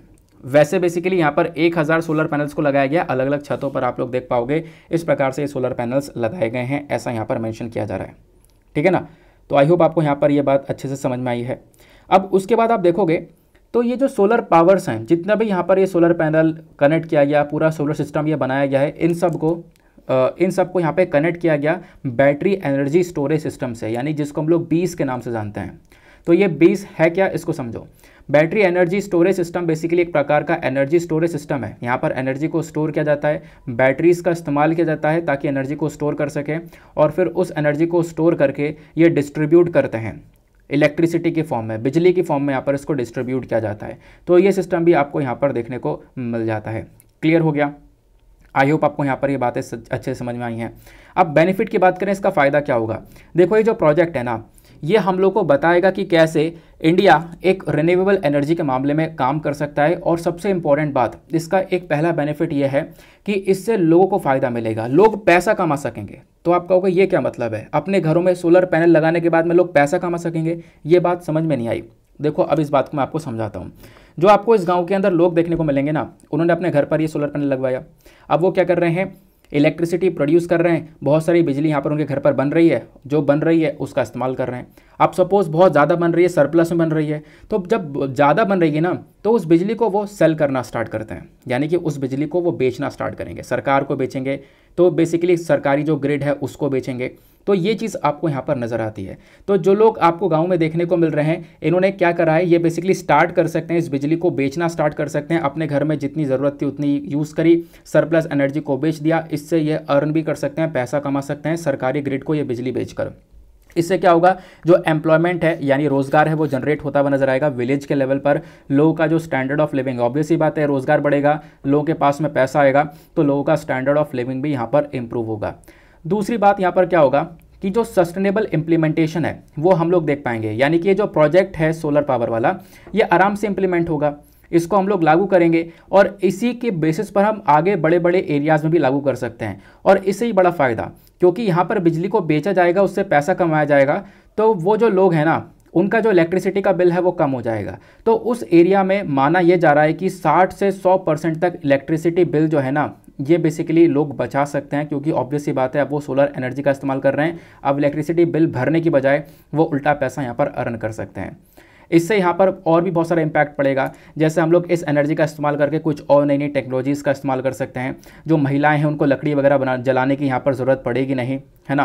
S1: वैसे बेसिकली यहाँ पर 1000 सोलर पैनल्स को लगाया गया अलग अलग छतों पर आप लोग देख पाओगे इस प्रकार से ये सोलर पैनल्स लगाए गए हैं ऐसा यहाँ पर मैंशन किया जा रहा है ठीक है ना तो आई होप आपको यहाँ पर ये बात अच्छे से समझ में आई है अब उसके बाद आप देखोगे तो ये जो सोलर पावर्स हैं जितना भी यहाँ पर ये सोलर पैनल कनेक्ट किया गया पूरा सोलर सिस्टम ये बनाया गया है इन सब को इन सब को यहाँ पे कनेक्ट किया गया बैटरी एनर्जी स्टोरेज सिस्टम से यानी जिसको हम लोग बीस के नाम से जानते हैं तो ये बीस है क्या इसको समझो battery energy storage system basically एक प्रकार का एनर्जी स्टोरेज सिस्टम है यहाँ पर एनर्जी को स्टोर किया जाता है बैटरीज़ का इस्तेमाल किया जाता है ताकि एनर्जी को स्टोर कर सकें और फिर उस एनर्जी को स्टोर करके ये डिस्ट्रीब्यूट करते हैं इलेक्ट्रिसिटी के फॉर्म में बिजली के फॉर्म में यहाँ पर इसको डिस्ट्रीब्यूट किया जाता है तो ये सिस्टम भी आपको यहाँ पर देखने को मिल जाता है क्लियर हो गया आई होप आपको यहाँ पर ये बातें अच्छे समझ में आई हैं अब बेनिफिट की बात करें इसका फ़ायदा क्या होगा देखो ये जो प्रोजेक्ट है ना ये हम लोग को बताएगा कि कैसे इंडिया एक रिन्यूएबल एनर्जी के मामले में काम कर सकता है और सबसे इम्पॉर्टेंट बात इसका एक पहला बेनिफिट यह है कि इससे लोगों को फ़ायदा मिलेगा लोग पैसा कमा सकेंगे तो आप कहोगे ये क्या मतलब है अपने घरों में सोलर पैनल लगाने के बाद में लोग पैसा कमा सकेंगे ये बात समझ में नहीं आई देखो अब इस बात को मैं आपको समझाता हूँ जो आपको इस गाँव के अंदर लोग देखने को मिलेंगे ना उन्होंने अपने घर पर ये सोलर पैनल लगवाया अब वो क्या कर रहे हैं इलेक्ट्रिसिटी प्रोड्यूस कर रहे हैं बहुत सारी बिजली यहाँ पर उनके घर पर बन रही है जो बन रही है उसका इस्तेमाल कर रहे हैं अब सपोज़ बहुत ज़्यादा बन रही है सरप्लस में बन रही है तो जब ज़्यादा बन रही है ना तो उस बिजली को वो सेल करना स्टार्ट करते हैं यानी कि उस बिजली को वो बेचना स्टार्ट करेंगे सरकार को बेचेंगे तो बेसिकली सरकारी जो ग्रिड है उसको बेचेंगे तो ये चीज़ आपको यहाँ पर नज़र आती है तो जो लोग आपको गाँव में देखने को मिल रहे हैं इन्होंने क्या करा है ये बेसिकली स्टार्ट कर सकते हैं इस बिजली को बेचना स्टार्ट कर सकते हैं अपने घर में जितनी ज़रूरत थी उतनी यूज़ करी सरप्लस एनर्जी को बेच दिया इससे ये अर्न भी कर सकते हैं पैसा कमा सकते हैं सरकारी ग्रिड को ये बिजली बेचकर इससे क्या होगा जो एम्प्लॉयमेंट है यानी रोज़गार है वो जनरेट होता हुआ नजर आएगा विलेज के लेवल पर लोगों का जो स्टैंडर्ड ऑफ लिविंग ऑब्वियस ही बात है रोज़गार बढ़ेगा लोगों के पास में पैसा आएगा तो लोगों का स्टैंडर्ड ऑफ लिविंग भी यहाँ पर इंप्रूव होगा दूसरी बात यहाँ पर क्या होगा कि जो सस्टेनेबल इम्प्लीमेंटेशन है वो हम लोग देख पाएंगे यानी कि ये जो प्रोजेक्ट है सोलर पावर वाला ये आराम से इम्प्लीमेंट होगा इसको हम लोग लागू करेंगे और इसी के बेसिस पर हम आगे बड़े बड़े एरियाज़ में भी लागू कर सकते हैं और इससे ही बड़ा फ़ायदा क्योंकि यहाँ पर बिजली को बेचा जाएगा उससे पैसा कमाया जाएगा तो वो जो लोग हैं ना उनका जो इलेक्ट्रिसिटी का बिल है वो कम हो जाएगा तो उस एरिया में माना यह जा रहा है कि 60 से 100 परसेंट तक इलेक्ट्रिसिटी बिल जो है ना ये बेसिकली लोग बचा सकते हैं क्योंकि ऑब्वियस ही बात है अब वो सोलर एनर्जी का इस्तेमाल कर रहे हैं अब इलेक्ट्रिसिटी बिल भरने की बजाय वो उल्टा पैसा यहाँ पर अर्न कर सकते हैं इससे यहाँ पर और भी बहुत सारा इम्पैक्ट पड़ेगा जैसे हम लोग इस एनर्जी का इस्तेमाल करके कुछ और नई नई टेक्नोलॉजीज़ का इस्तेमाल कर सकते हैं जो महिलाएं हैं उनको लकड़ी वगैरह बना जलाने की यहाँ पर ज़रूरत पड़ेगी नहीं है ना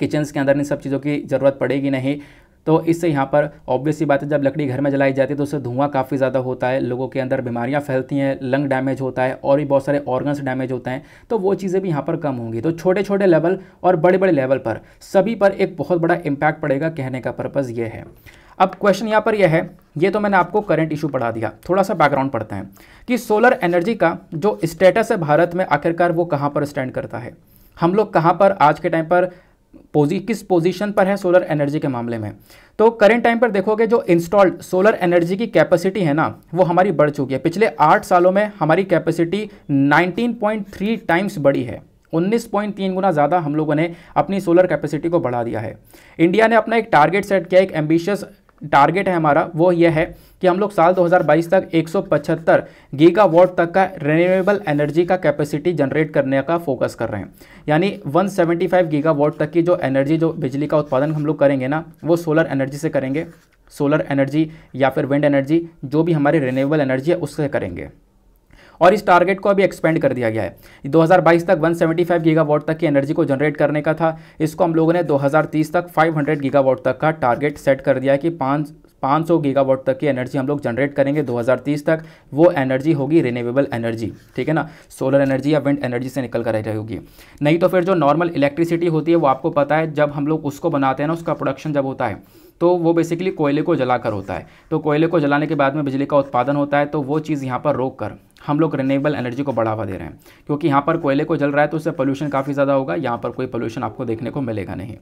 S1: किचन्स के अंदर इन सब चीज़ों की ज़रूरत पड़ेगी नहीं तो इससे यहाँ पर ऑब्वियसली बात है जब लकड़ी घर में जलाई जाती है तो उससे धुआं काफ़ी ज़्यादा होता है लोगों के अंदर बीमारियाँ फैलती हैं लंग डैमेज होता है और भी बहुत सारे ऑर्गन्स डैमेज होते हैं तो वो चीज़ें भी यहाँ पर कम होंगी तो छोटे छोटे लेवल और बड़े बड़े लेवल पर सभी पर एक बहुत बड़ा इम्पैक्ट पड़ेगा कहने का पर्पज़ ये है अब क्वेश्चन यहाँ पर यह है ये तो मैंने आपको करंट इशू पढ़ा दिया थोड़ा सा बैकग्राउंड पढ़ते हैं कि सोलर एनर्जी का जो स्टेटस है भारत में आखिरकार वो कहाँ पर स्टैंड करता है हम लोग कहाँ पर आज के टाइम पर पोजी किस पोजीशन पर है सोलर एनर्जी के मामले में तो करेंट टाइम पर देखोगे जो इंस्टॉल्ड सोलर एनर्जी की कैपेसिटी है ना वो हमारी बढ़ चुकी है पिछले आठ सालों में हमारी कैपेसिटी 19.3 टाइम्स बढ़ी है 19.3 गुना ज़्यादा हम लोगों ने अपनी सोलर कैपेसिटी को बढ़ा दिया है इंडिया ने अपना एक टारगेट सेट किया एक एम्बिशियस टारगेट है हमारा वो ये है कि हम लोग साल 2022 तक 175 गीगावाट तक का रिन्यूएबल एनर्जी का कैपेसिटी जनरेट करने का फोकस कर रहे हैं यानी 175 गीगावाट तक की जो एनर्जी जो बिजली का उत्पादन हम लोग करेंगे ना वो सोलर एनर्जी से करेंगे सोलर एनर्जी या फिर विंड एनर्जी जो भी हमारी रिन्यूएबल एनर्जी है उससे करेंगे और इस टारगेट को अभी एक्सपेंड कर दिया गया है 2022 तक 175 गीगावाट तक की एनर्जी को जनरेट करने का था इसको हम लोगों ने 2030 तक 500 गीगावाट तक का टारगेट सेट कर दिया कि पाँच 500 गीगावाट तक की एनर्जी हम लोग जनरेट करेंगे 2030 तक वो एनर्जी होगी रिन्यूएबल एनर्जी ठीक है ना सोलर एनर्जी या विंड एनर्जी से निकल कर रही होगी नहीं तो फिर जो नॉर्मल इलेक्ट्रिसिटी होती है वो आपको पता है जब हम लोग उसको बनाते हैं ना उसका प्रोडक्शन जब होता है तो वो बेसिकली कोयले को जलाकर होता है तो कोयले को जलाने के बाद में बिजली का उत्पादन होता है तो वो चीज़ यहाँ पर रोक कर हम लोग रिनेबल एनर्जी को बढ़ावा दे रहे हैं क्योंकि यहाँ पर कोयले को जल रहा है तो उससे पोल्यूशन काफ़ी ज़्यादा होगा यहाँ पर कोई पोल्यूशन आपको देखने को मिलेगा नहीं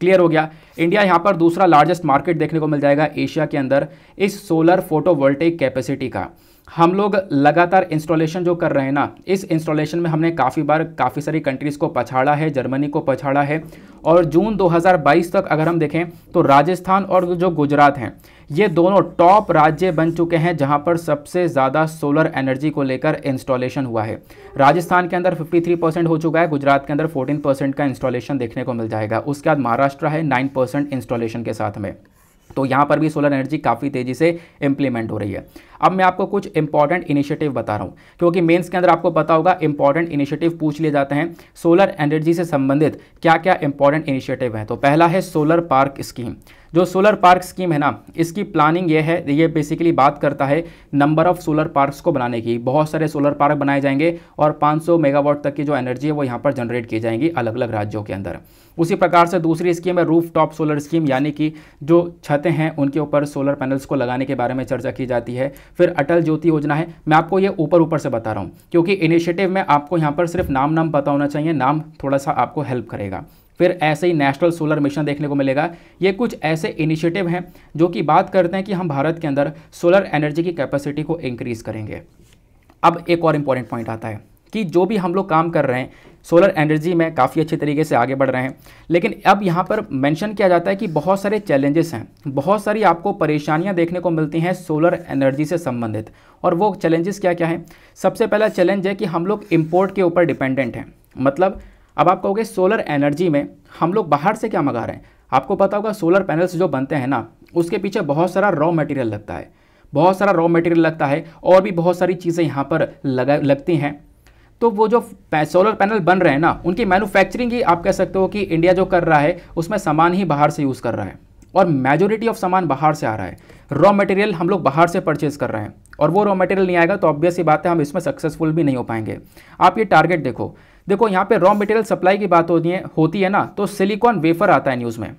S1: क्लियर हो गया इंडिया यहाँ पर दूसरा लार्जेस्ट मार्केट देखने को मिल जाएगा एशिया के अंदर इस सोलर फोटोवोल्टेक कैपेसिटी का हम लोग लगातार इंस्टॉलेशन जो कर रहे हैं ना इस इंस्टॉलेशन में हमने काफ़ी बार काफ़ी सारी कंट्रीज़ को पछाड़ा है जर्मनी को पछाड़ा है और जून 2022 तक अगर हम देखें तो राजस्थान और जो गुजरात हैं ये दोनों टॉप राज्य बन चुके हैं जहां पर सबसे ज़्यादा सोलर एनर्जी को लेकर इंस्टॉलेशन हुआ है राजस्थान के अंदर 53 परसेंट हो चुका है गुजरात के अंदर 14 परसेंट का इंस्टॉलेशन देखने को मिल जाएगा उसके बाद महाराष्ट्र है 9 परसेंट इंस्टॉलेशन के साथ में तो यहाँ पर भी सोलर एनर्जी काफ़ी तेज़ी से इंप्लीमेंट हो रही है अब मैं आपको कुछ इंपॉर्टेंट इनिशिएटिव बता रहा हूँ क्योंकि मेंस के अंदर आपको पता होगा इंपॉर्टेंट इनिशिएटिव पूछ लिए जाते हैं सोलर एनर्जी से संबंधित क्या क्या इंपॉर्टेंट इनिशिएटिव हैं तो पहला है सोलर पार्क स्कीम जो सोलर पार्क स्कीम है ना इसकी प्लानिंग ये है ये बेसिकली बात करता है नंबर ऑफ सोलर पार्क्स को बनाने की बहुत सारे सोलर पार्क बनाए जाएंगे और 500 मेगावाट तक की जो एनर्जी है वो यहाँ पर जनरेट की जाएंगी अलग अलग राज्यों के अंदर उसी प्रकार से दूसरी स्कीम है रूफ टॉप सोलर स्कीम यानी कि जो छतें हैं उनके ऊपर सोलर पैनल्स को लगाने के बारे में चर्चा की जाती है फिर अटल ज्योति योजना है मैं आपको ये ऊपर ऊपर से बता रहा हूँ क्योंकि इनिशिएटिव में आपको यहाँ पर सिर्फ नाम नाम पता होना चाहिए नाम थोड़ा सा आपको हेल्प करेगा फिर ऐसे ही नेशनल सोलर मिशन देखने को मिलेगा ये कुछ ऐसे इनिशिएटिव हैं जो कि बात करते हैं कि हम भारत के अंदर सोलर एनर्जी की कैपेसिटी को इंक्रीज़ करेंगे अब एक और इम्पॉर्टेंट पॉइंट आता है कि जो भी हम लोग काम कर रहे हैं सोलर एनर्जी में काफ़ी अच्छे तरीके से आगे बढ़ रहे हैं लेकिन अब यहाँ पर मेंशन किया जाता है कि बहुत सारे चैलेंजेस हैं बहुत सारी आपको परेशानियाँ देखने को मिलती हैं सोलर एनर्जी से संबंधित और वो चैलेंजेस क्या क्या हैं सबसे पहला चैलेंज है कि हम लोग इम्पोर्ट के ऊपर डिपेंडेंट हैं मतलब अब आप कहोगे सोलर एनर्जी में हम लोग बाहर से क्या मंगा रहे हैं आपको पता होगा सोलर पैनल्स जो बनते हैं ना उसके पीछे बहुत सारा रॉ मटेरियल लगता है बहुत सारा रॉ मटेरियल लगता है और भी बहुत सारी चीज़ें यहाँ पर लगा लगती हैं तो वो जो सोलर पैनल बन रहे हैं ना उनकी मैन्युफैक्चरिंग ही आप कह सकते हो कि इंडिया जो कर रहा है उसमें सामान ही बाहर से यूज़ कर रहा है और मेजोरिटी ऑफ सामान बाहर से आ रहा है रॉ मटेरियल हम लोग बाहर से परचेज कर रहे हैं और वो रॉ मटेरियल नहीं आएगा तो ऑब्वियस ही बात है हम इसमें सक्सेसफुल भी नहीं हो पाएंगे आप ये टारगेट देखो देखो यहाँ पे रॉ मटेरियल सप्लाई की बात होती है होती है ना तो सिलिकॉन वेफर आता है न्यूज़ में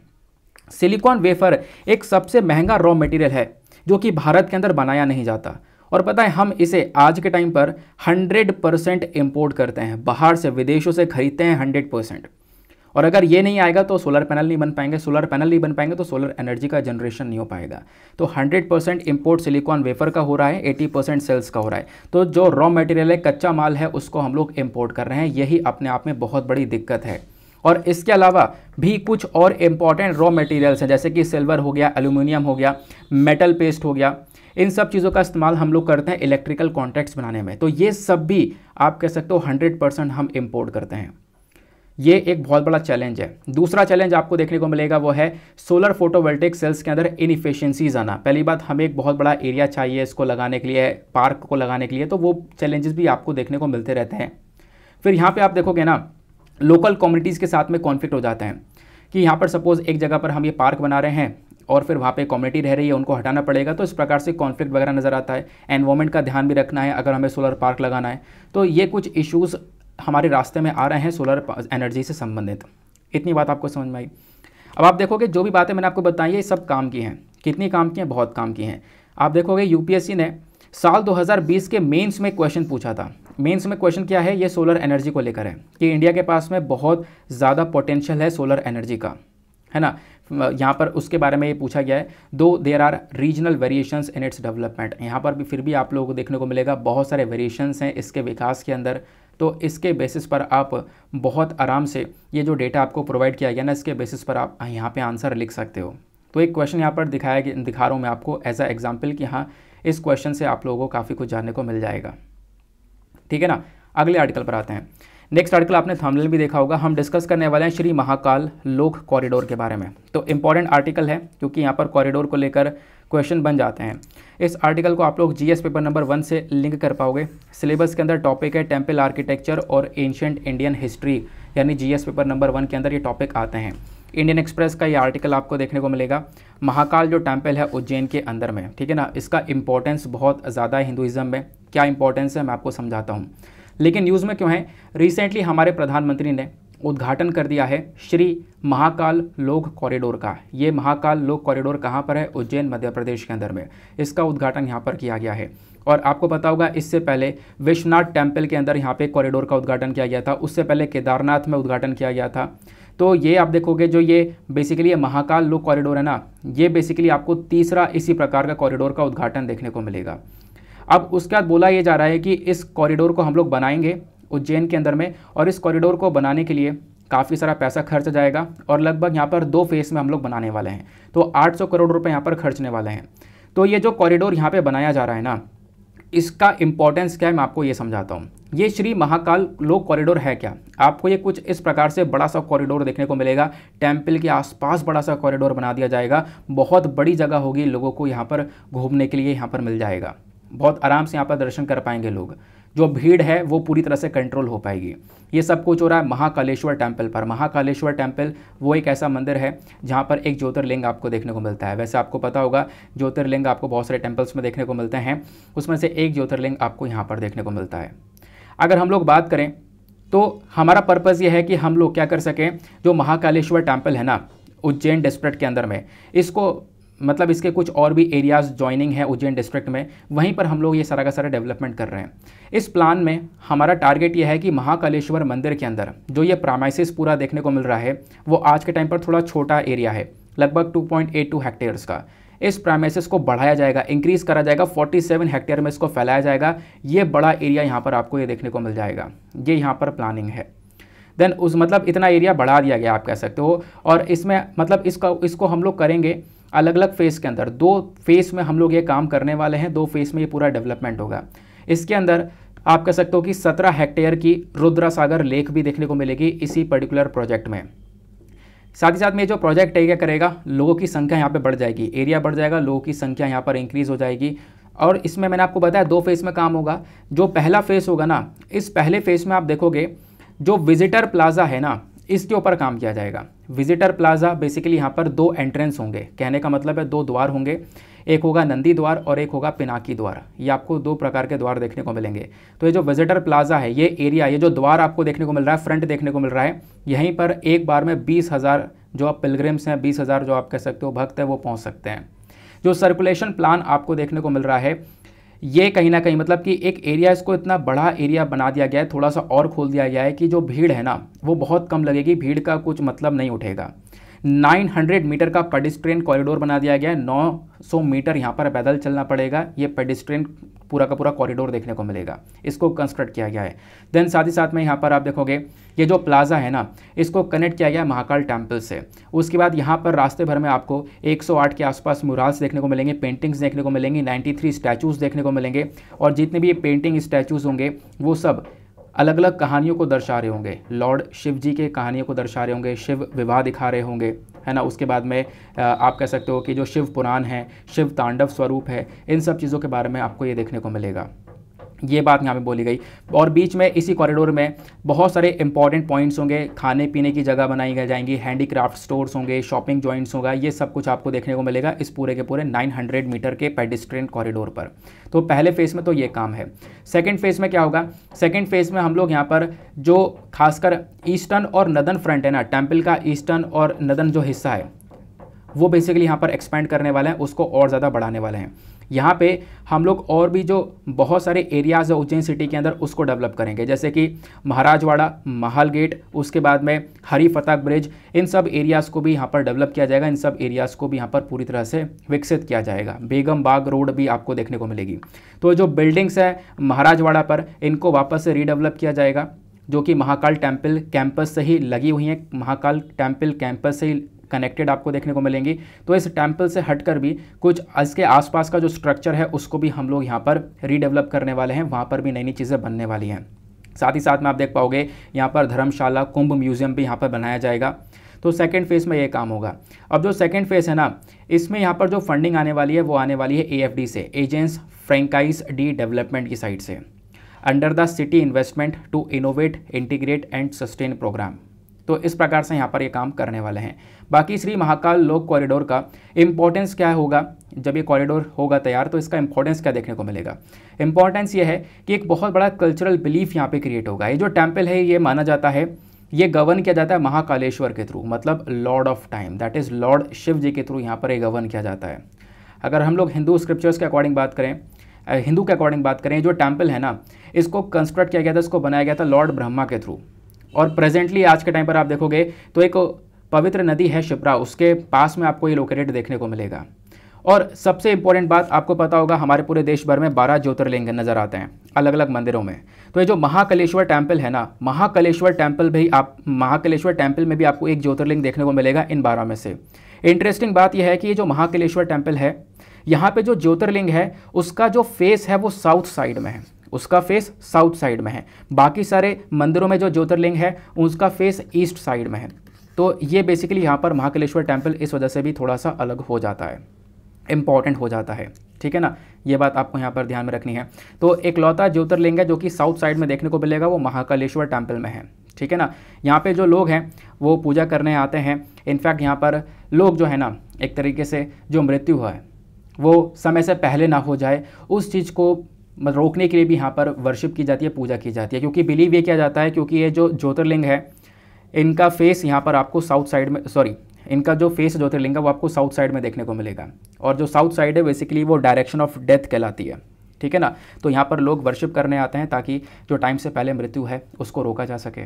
S1: सिलिकॉन वेफर एक सबसे महंगा रॉ मटेरियल है जो कि भारत के अंदर बनाया नहीं जाता और पता है हम इसे आज के टाइम पर 100 परसेंट इम्पोर्ट करते हैं बाहर से विदेशों से खरीदते हैं 100 परसेंट और अगर ये नहीं आएगा तो सोलर पैनल नहीं बन पाएंगे सोलर पैनल नहीं बन पाएंगे तो सोलर एनर्जी का जनरेशन नहीं हो पाएगा तो 100 परसेंट इम्पोर्ट सिलिकॉन वेफर का हो रहा है 80 परसेंट सेल्स का हो रहा है तो जो रॉ मटेरियल है कच्चा माल है उसको हम लोग इम्पोर्ट कर रहे हैं यही अपने आप में बहुत बड़ी दिक्कत है और इसके अलावा भी कुछ और इम्पॉर्टेंट रॉ मटेरियल्स हैं जैसे कि सिल्वर हो गया एल्यूमिनियम हो गया मेटल पेस्ट हो गया इन सब चीज़ों का इस्तेमाल हम लोग करते हैं इलेक्ट्रिकल कॉन्टैक्ट्स बनाने में तो ये सब भी आप कह सकते हो 100 परसेंट हम इम्पोर्ट करते हैं ये एक बहुत बड़ा चैलेंज है दूसरा चैलेंज आपको देखने को मिलेगा वो है सोलर फोटोवोल्टिक सेल्स के अंदर इनफिशियंसीज आना पहली बात हमें एक बहुत बड़ा एरिया चाहिए इसको लगाने के लिए पार्क को लगाने के लिए तो वो चैलेंजेस भी आपको देखने को मिलते रहते हैं फिर यहाँ पर आप देखोगे ना लोकल कम्युनिटीज़ के साथ में कॉन्फ्लिक्ट हो जाते हैं कि यहाँ पर सपोज़ एक जगह पर हम ये पार्क बना रहे हैं और फिर वहाँ पे कम्युनिटी रह रही है उनको हटाना पड़ेगा तो इस प्रकार से कॉन्फ्लिक्ट वगैरह नज़र आता है एनवायरमेंट का ध्यान भी रखना है अगर हमें सोलर पार्क लगाना है तो ये कुछ इश्यूज़ हमारे रास्ते में आ रहे हैं सोलर एनर्जी से संबंधित इतनी बात आपको समझ में आई अब आप देखोगे जो भी बातें मैंने आपको बताई ये सब काम की हैं कितनी काम की हैं बहुत काम की हैं आप देखोगे यूपीएससी ने साल 2020 के मेंस में क्वेश्चन पूछा था मेंस में क्वेश्चन क्या है ये सोलर एनर्जी को लेकर है कि इंडिया के पास में बहुत ज़्यादा पोटेंशियल है सोलर एनर्जी का है ना यहाँ पर उसके बारे में ये पूछा गया है though there are regional variations in its development यहाँ पर भी फिर भी आप लोगों को देखने को मिलेगा बहुत सारे वेरिएशंस हैं इसके विकास के अंदर तो इसके बेसिस पर आप बहुत आराम से ये जो डेटा आपको प्रोवाइड किया गया ना इसके बेसिस पर आप यहाँ पे आंसर लिख सकते हो तो एक क्वेश्चन यहाँ पर दिखाया दिखा रहा हूँ मैं आपको एज अ एग्जाम्पल कि हाँ इस क्वेश्चन से आप लोगों को काफ़ी कुछ जानने को मिल जाएगा ठीक है ना अगले आर्टिकल पर आते हैं नेक्स्ट आर्टिकल आपने थंबनेल भी देखा होगा हम डिस्कस करने वाले हैं श्री महाकाल लोक कॉरिडोर के बारे में तो इंपॉर्टेंट आर्टिकल है क्योंकि यहाँ पर कॉरिडोर को लेकर क्वेश्चन बन जाते हैं इस आर्टिकल को आप लोग जीएस पेपर नंबर वन से लिंक कर पाओगे सिलेबस के अंदर टॉपिक है टेम्पल आर्किटेक्चर और एंशंट इंडियन हिस्ट्री यानी जी पेपर नंबर वन के अंदर ये टॉपिक आते हैं इंडियन एक्सप्रेस का ये आर्टिकल आपको देखने को मिलेगा महाकाल जो टेम्पल है उज्जैन के अंदर में ठीक है ना इसका इंपॉर्टेंस बहुत ज़्यादा है हिंदुज़म में क्या इंपॉर्टेंस है मैं आपको समझाता हूँ लेकिन न्यूज़ में क्यों है रिसेंटली हमारे प्रधानमंत्री ने उद्घाटन कर दिया है श्री महाकाल लोक कॉरिडोर का ये महाकाल लोक कॉरिडोर कहाँ पर है उज्जैन मध्य प्रदेश के अंदर में इसका उद्घाटन यहाँ पर किया गया है और आपको पता होगा इससे पहले विश्वनाथ टेम्पल के अंदर यहाँ पे कॉरिडोर का उद्घाटन किया गया था उससे पहले केदारनाथ में उद्घाटन किया गया था तो ये आप देखोगे जो ये बेसिकली ये महाकाल लोक कॉरिडोर है ना ये बेसिकली आपको तीसरा इसी प्रकार का कॉरिडोर का उद्घाटन देखने को मिलेगा अब उसके बाद बोला ये जा रहा है कि इस कॉरिडोर को हम लोग बनाएंगे उज्जैन के अंदर में और इस कॉरिडोर को बनाने के लिए काफ़ी सारा पैसा खर्च जाएगा और लगभग यहाँ पर दो फेस में हम लोग बनाने वाले हैं तो 800 करोड़ रुपए यहाँ पर खर्चने वाले हैं तो ये जो कॉरिडोर यहाँ पे बनाया जा रहा है ना इसका इम्पोर्टेंस क्या है मैं आपको ये समझाता हूँ ये श्री महाकाल लोक कॉरिडोर है क्या आपको ये कुछ इस प्रकार से बड़ा सा कॉरिडोर देखने को मिलेगा टेम्पल के आसपास बड़ा सा कॉरिडोर बना दिया जाएगा बहुत बड़ी जगह होगी लोगों को यहाँ पर घूमने के लिए यहाँ पर मिल जाएगा बहुत आराम से यहाँ पर दर्शन कर पाएंगे लोग जो भीड़ है वो पूरी तरह से कंट्रोल हो पाएगी ये सब कुछ हो रहा है महाकालेश्वर टेम्पल पर महाकालेश्वर टेम्पल वो एक ऐसा मंदिर है जहाँ पर एक ज्योतिर्लिंग आपको देखने को मिलता है वैसे आपको पता होगा ज्योतिर्लिंग आपको बहुत सारे टेम्पल्स में देखने को मिलते हैं उसमें से एक ज्योतिर्लिंग आपको यहाँ पर देखने को मिलता है अगर हम लोग बात करें तो हमारा पर्पज़ ये है कि हम लोग क्या कर सकें जो महाकालेश्वर टेम्पल है ना उज्जैन डिस्ट्रिक्ट के अंदर में इसको मतलब इसके कुछ और भी एरियाज़ ज्वाइनिंग है उज्जैन डिस्ट्रिक्ट में वहीं पर हम लोग ये सारा का सारा डेवलपमेंट कर रहे हैं इस प्लान में हमारा टारगेट ये है कि महाकालेश्वर मंदिर के अंदर जो ये प्रामाइसिस पूरा देखने को मिल रहा है वो आज के टाइम पर थोड़ा छोटा एरिया है लगभग 2.82 हेक्टेयर्स का इस प्रामाइसिस को बढ़ाया जाएगा इंक्रीज़ करा जाएगा 47 हेक्टेयर में इसको फैलाया जाएगा ये बड़ा एरिया यहाँ पर आपको ये देखने को मिल जाएगा ये यहाँ पर प्लानिंग है देन उस मतलब इतना एरिया बढ़ा दिया गया आप कह सकते हो और इसमें मतलब इसका इसको हम लोग करेंगे अलग अलग फेज़ के अंदर दो फेज़ में हम लोग ये काम करने वाले हैं दो फेज़ में ये पूरा डेवलपमेंट होगा इसके अंदर आप कह सकते हो कि सत्रह हेक्टेयर की रुद्रा सागर लेक भी देखने को मिलेगी इसी पर्टिकुलर प्रोजेक्ट में साथ ही साथ में जो प्रोजेक्ट है क्या करेगा लोगों की संख्या यहाँ पे बढ़ जाएगी एरिया बढ़ जाएगा लोगों की संख्या यहाँ पर इंक्रीज़ हो जाएगी और इसमें मैंने आपको बताया दो फेज़ में काम होगा जो पहला फेज़ होगा ना इस पहले फेज़ में आप देखोगे जो विजिटर प्लाजा है ना इसके ऊपर काम किया जाएगा विजिटर प्लाजा बेसिकली यहाँ पर दो एंट्रेंस होंगे कहने का मतलब है दो द्वार होंगे एक होगा नंदी द्वार और एक होगा पिनाकी द्वार ये आपको दो प्रकार के द्वार देखने को मिलेंगे तो ये जो विजिटर प्लाजा है ये एरिया ये जो द्वार आपको देखने को मिल रहा है फ्रंट देखने को मिल रहा है यहीं पर एक बार में बीस हज़ार जो आप पिलग्रिम्स हैं बीस जो आप कह सकते हो भक्त है वो पहुँच सकते हैं जो सर्कुलेशन प्लान आपको देखने को मिल रहा है ये कहीं ना कहीं मतलब कि एक एरिया इसको इतना बड़ा एरिया बना दिया गया है थोड़ा सा और खोल दिया गया है कि जो भीड़ है ना वो बहुत कम लगेगी भीड़ का कुछ मतलब नहीं उठेगा 900 मीटर का पेडिस्ट्रेन कॉरिडोर बना दिया गया है 900 मीटर यहाँ पर पैदल चलना पड़ेगा ये पेडिस्ट्रेन पूरा का पूरा कॉरिडोर देखने को मिलेगा इसको कंस्ट्रक्ट किया गया है देन साथ ही साथ में यहाँ पर आप देखोगे ये जो प्लाजा है ना इसको कनेक्ट किया गया महाकाल टेम्पल से उसके बाद यहाँ पर रास्ते भर में आपको 108 के आसपास मुराल्स देखने को मिलेंगे पेंटिंग्स देखने को मिलेंगी 93 स्टैचूज़ देखने को मिलेंगे और जितने भी ये पेंटिंग स्टैचूज़ होंगे वो सब अलग अलग कहानियों को दर्शा रहे होंगे लॉर्ड शिव जी के कहानियों को दर्शा रहे होंगे शिव विवाह दिखा रहे होंगे है ना उसके बाद में आप कह सकते हो कि जो शिव पुराण है शिव तांडव स्वरूप है इन सब चीज़ों के बारे में आपको ये देखने को मिलेगा ये बात यहाँ पे बोली गई और बीच में इसी कॉरिडोर में बहुत सारे इंपॉर्टेंट पॉइंट्स होंगे खाने पीने की जगह बनाई गई जाएंगी हैंडीक्राफ्ट स्टोर्स होंगे शॉपिंग जॉइंट्स होगा ये सब कुछ आपको देखने को मिलेगा इस पूरे के पूरे 900 मीटर के पेडिस्ट्रेन कॉरिडोर पर तो पहले फेज़ में तो ये काम है सेकेंड फेज़ में क्या होगा सेकेंड फेज़ में हम लोग यहाँ पर जो खासकर ईस्टर्न और नदन फ्रंट है ना टेम्पल का ईस्टर्न और नदन जो हिस्सा है वो बेसिकली यहाँ पर एक्सपेंड करने वाले हैं उसको और ज़्यादा बढ़ाने वाले हैं यहाँ पे हम लोग और भी जो बहुत सारे एरियाज़ है उज्जैन सिटी के अंदर उसको डेवलप करेंगे जैसे कि महाराजवाड़ा महाल गेट उसके बाद में हरी फताक ब्रिज इन सब एरियाज़ को भी यहाँ पर डेवलप किया जाएगा इन सब एरियाज़ को भी यहाँ पर पूरी तरह से विकसित किया जाएगा बेगम बाग रोड भी आपको देखने को मिलेगी तो जो बिल्डिंग्स है महाराजवाड़ा पर इनको वापस से रीडेवलप किया जाएगा जो कि महाकाल टेम्पल कैंपस से ही लगी हुई हैं महाकाल टेम्पल कैंपस से ही कनेक्टेड आपको देखने को मिलेंगी तो इस टेम्पल से हटकर भी कुछ इसके आसपास का जो स्ट्रक्चर है उसको भी हम लोग यहाँ पर रीडेवलप करने वाले हैं वहाँ पर भी नई नई चीज़ें बनने वाली हैं साथ ही साथ में आप देख पाओगे यहाँ पर धर्मशाला कुंभ म्यूजियम भी यहाँ पर बनाया जाएगा तो सेकेंड फेज़ में ये काम होगा अब जो सेकेंड फेज़ है ना इसमें यहाँ पर जो फंडिंग आने वाली है वो आने वाली है ए से एजेंस फ्रेंकाइज डी डेवलपमेंट की साइड से under the city investment to innovate integrate and sustain programme तो इस प्रकार से यहाँ पर ये काम करने वाले हैं बाकी श्री महाकाल लोक कॉरिडोर का इम्पोर्टेंस क्या होगा जब ये कॉरिडोर होगा तैयार तो इसका इम्पोर्टेंस क्या देखने को मिलेगा इम्पोर्टेंस ये है कि एक बहुत बड़ा कल्चरल बिलीफ यहाँ पे क्रिएट होगा ये जो टेम्पल है ये माना जाता है ये गवर्न किया जाता है महाकालेश्वर के थ्रू मतलब lord of time that is lord Shiva ji के थ्रू यहाँ पर ये गवर्न किया जाता है अगर हम लोग हिंदू स्क्रिप्चर्स के अकॉर्डिंग बात करें हिंदू के अकॉर्डिंग बात करें जो टेम्पल है ना इसको कंस्ट्रक्ट किया गया था इसको बनाया गया था लॉर्ड ब्रह्मा के थ्रू और प्रेजेंटली आज के टाइम पर आप देखोगे तो एक पवित्र नदी है शिप्रा उसके पास में आपको ये लोकेटेड देखने को मिलेगा और सबसे इंपॉर्टेंट बात आपको पता होगा हमारे पूरे देश भर में बारह ज्योतिर्लिंग नज़र आते हैं अलग अलग मंदिरों में तो ये जो महाकलेश्वर टेम्पल है ना महाकलेश्वर टेम्पल भी आप महाकलेश्वर टेम्पल में भी आपको एक ज्योतिर्लिंग देखने को मिलेगा इन बारह में से इंटरेस्टिंग बात यह है कि ये जो महाकलेश्वर टेम्पल है यहाँ पे जो ज्योतिर्लिंग है उसका जो फेस है वो साउथ साइड में है उसका फेस साउथ साइड में है बाकी सारे मंदिरों में जो ज्योतिर्लिंग है उसका फेस ईस्ट साइड में है तो ये बेसिकली यहाँ पर महाकालेश्वर टेम्पल इस वजह से भी थोड़ा सा अलग हो जाता है इम्पॉर्टेंट हो जाता है ठीक है ना ये बात आपको यहाँ पर ध्यान में रखनी है तो एक लौता ज्योतिर्लिंग है जो कि साउथ साइड में देखने को मिलेगा वो महाकालेश्वर टेम्पल में है ठीक है ना यहाँ पे जो लोग हैं वो पूजा करने आते हैं इनफैक्ट यहाँ पर लोग जो है ना एक तरीके से जो मृत्यु हुआ है वो समय से पहले ना हो जाए उस चीज़ को रोकने के लिए भी यहाँ पर वर्शिप की जाती है पूजा की जाती है क्योंकि बिलीव ये किया जाता है क्योंकि ये जो ज्योतिर्लिंग है इनका फेस यहाँ पर आपको साउथ साइड में सॉरी इनका जो फेस ज्योतिर्लिंग है वो आपको साउथ साइड में देखने को मिलेगा और जो साउथ साइड है बेसिकली वो डायरेक्शन ऑफ डेथ कहलाती है ठीक है ना तो यहाँ पर लोग वर्शिप करने आते हैं ताकि जो टाइम से पहले मृत्यु है उसको रोका जा सके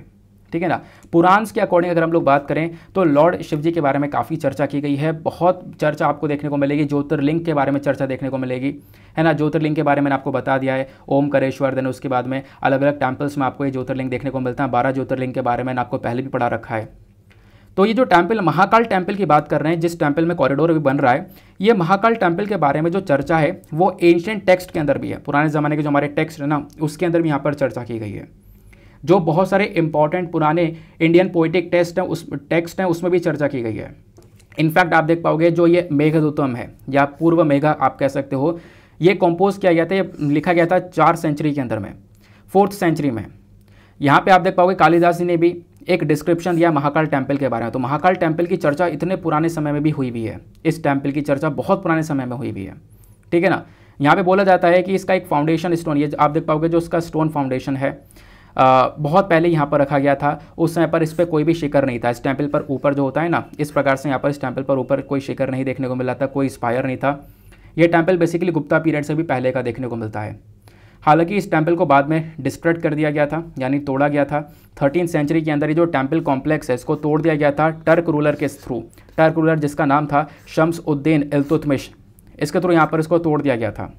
S1: ठीक है ना पुरान्स के अकॉर्डिंग अगर हम लोग बात करें तो लॉर्ड शिवजी के बारे में काफ़ी चर्चा की गई है बहुत चर्चा आपको देखने को मिलेगी ज्योतिर्लिंग के बारे में चर्चा देखने को मिलेगी है ना ज्योतिर्लिंग के बारे में आपको बता दिया है ओम करेश्वर देन उसके बाद में अलग अलग टेम्पल्स में आपको ये ज्योतिर्लिंग देखने को मिलता है बारह ज्योतिर्लिंग के बारे में आपको पहले भी पढ़ा रखा है तो ये जो टेम्पल महाकाल टेम्पल की बात कर रहे हैं जिस टेम्पल में कॉरिडोर अभी बन रहा है ये महाकाल टेम्पल के बारे में जो चर्चा है वो एंशियंट टेक्स्ट के अंदर भी है पुराने ज़माने के जो हमारे टेक्स्ट है ना उसके अंदर भी यहाँ पर चर्चा की गई है जो बहुत सारे इंपॉर्टेंट पुराने इंडियन पोइटिक टेस्ट हैं उस टेक्स्ट हैं उसमें भी चर्चा की गई है इनफैक्ट आप देख पाओगे जो ये मेघदूतम है या पूर्व मेघा आप कह सकते हो ये कंपोज किया गया था ये लिखा गया था चार सेंचुरी के अंदर में फोर्थ सेंचुरी में यहाँ पे आप देख पाओगे कालिदास जी ने भी एक डिस्क्रिप्शन दिया महाकाल टेम्पल के बारे में तो महाकाल टेम्पल की चर्चा इतने पुराने समय में भी हुई भी है इस टेम्पल की चर्चा बहुत पुराने समय में हुई भी है ठीक है ना यहाँ पे बोला जाता है कि इसका एक फाउंडेशन स्टोन ये आप देख पाओगे जो इसका स्टोन फाउंडेशन है बहुत पहले यहाँ पर रखा गया था उस समय पर इस पर कोई भी शिकर नहीं था इस टेम्पल पर ऊपर जो होता है ना इस प्रकार से यहाँ पर इस टेम्पल पर ऊपर कोई शिकर नहीं देखने को मिला था कोई स्पायर नहीं था यह टेम्पल बेसिकली गुप्ता पीरियड से भी पहले का देखने को मिलता है हालांकि इस टेम्पल को बाद में डिस्ट्रक्ट कर दिया गया था यानी तोड़ा गया था थर्टीन सेंचुरी के अंदर ये जो टेम्पल कॉम्प्लेक्स है इसको तोड़ दिया गया था टर्क रूलर के थ्रू टर्क रूलर जिसका नाम था शम्स उद्दीन इल्तुतमिश इसके थ्रू यहाँ पर इसको तोड़ दिया गया था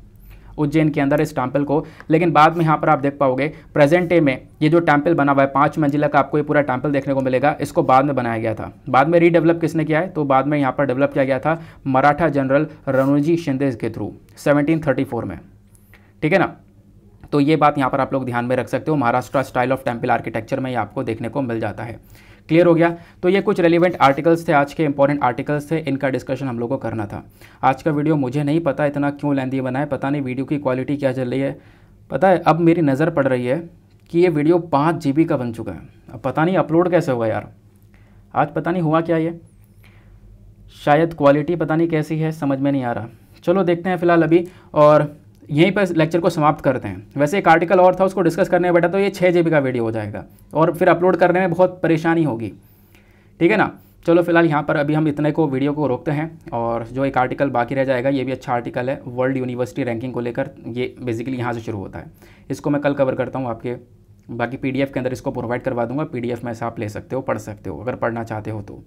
S1: उज्जैन के अंदर इस टेम्पल को लेकिन बाद में यहाँ पर आप देख पाओगे प्रेजेंट डे में ये जो टेम्पल बना हुआ है पाँच मंजिला का आपको ये पूरा टेम्पल देखने को मिलेगा इसको बाद में बनाया गया था बाद में रीडेवलप किसने किया है तो बाद में यहाँ पर डेवलप किया गया था मराठा जनरल रणुजी शिंदे के थ्रू सेवनटीन में ठीक है ना तो ये बात यहाँ पर आप लोग ध्यान में रख सकते हो Maharashtra style of temple architecture में ये आपको देखने को मिल जाता है क्लियर हो गया तो ये कुछ रेलिवेंट आर्टिकल्स थे आज के इंपॉर्टेंट आर्टिकल्स थे इनका डिस्कशन हम लोग को करना था आज का वीडियो मुझे नहीं पता इतना क्यों लेंदी बनाए पता नहीं वीडियो की क्वालिटी क्या चल रही है पता है अब मेरी नज़र पड़ रही है कि ये वीडियो पाँच जी का बन चुका है अब पता नहीं अपलोड कैसे होगा यार आज पता नहीं हुआ क्या ये शायद क्वालिटी पता नहीं कैसी है समझ में नहीं आ रहा चलो देखते हैं फिलहाल अभी और यहीं पर लेक्चर को समाप्त करते हैं वैसे एक आर्टिकल और था उसको डिस्कस करने में बैठा तो ये छः जी का वीडियो हो जाएगा और फिर अपलोड करने में बहुत परेशानी होगी ठीक है ना चलो फिलहाल यहाँ पर अभी हम इतने को वीडियो को रोकते हैं और जो एक आर्टिकल बाकी रह जाएगा ये भी अच्छा आर्टिकल है वर्ल्ड यूनिवर्सिटी रैंकिंग को लेकर ये बेसिकली यहाँ से शुरू होता है इसको मैं कल कवर करता हूँ आपके बाकी पीडीएफ के अंदर इसको प्रोवाइड करवा दूंगा पीडीएफ में से आप ले सकते हो पढ़ सकते हो अगर पढ़ना चाहते हो तो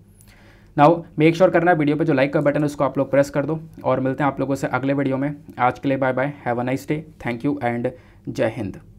S1: नाउ मेक श्योर करना वीडियो पे जो लाइक का बटन है उसको आप लोग प्रेस कर दो और मिलते हैं आप लोगों से अगले वीडियो में आज के लिए bye bye have a nice day thank you and जय हिंद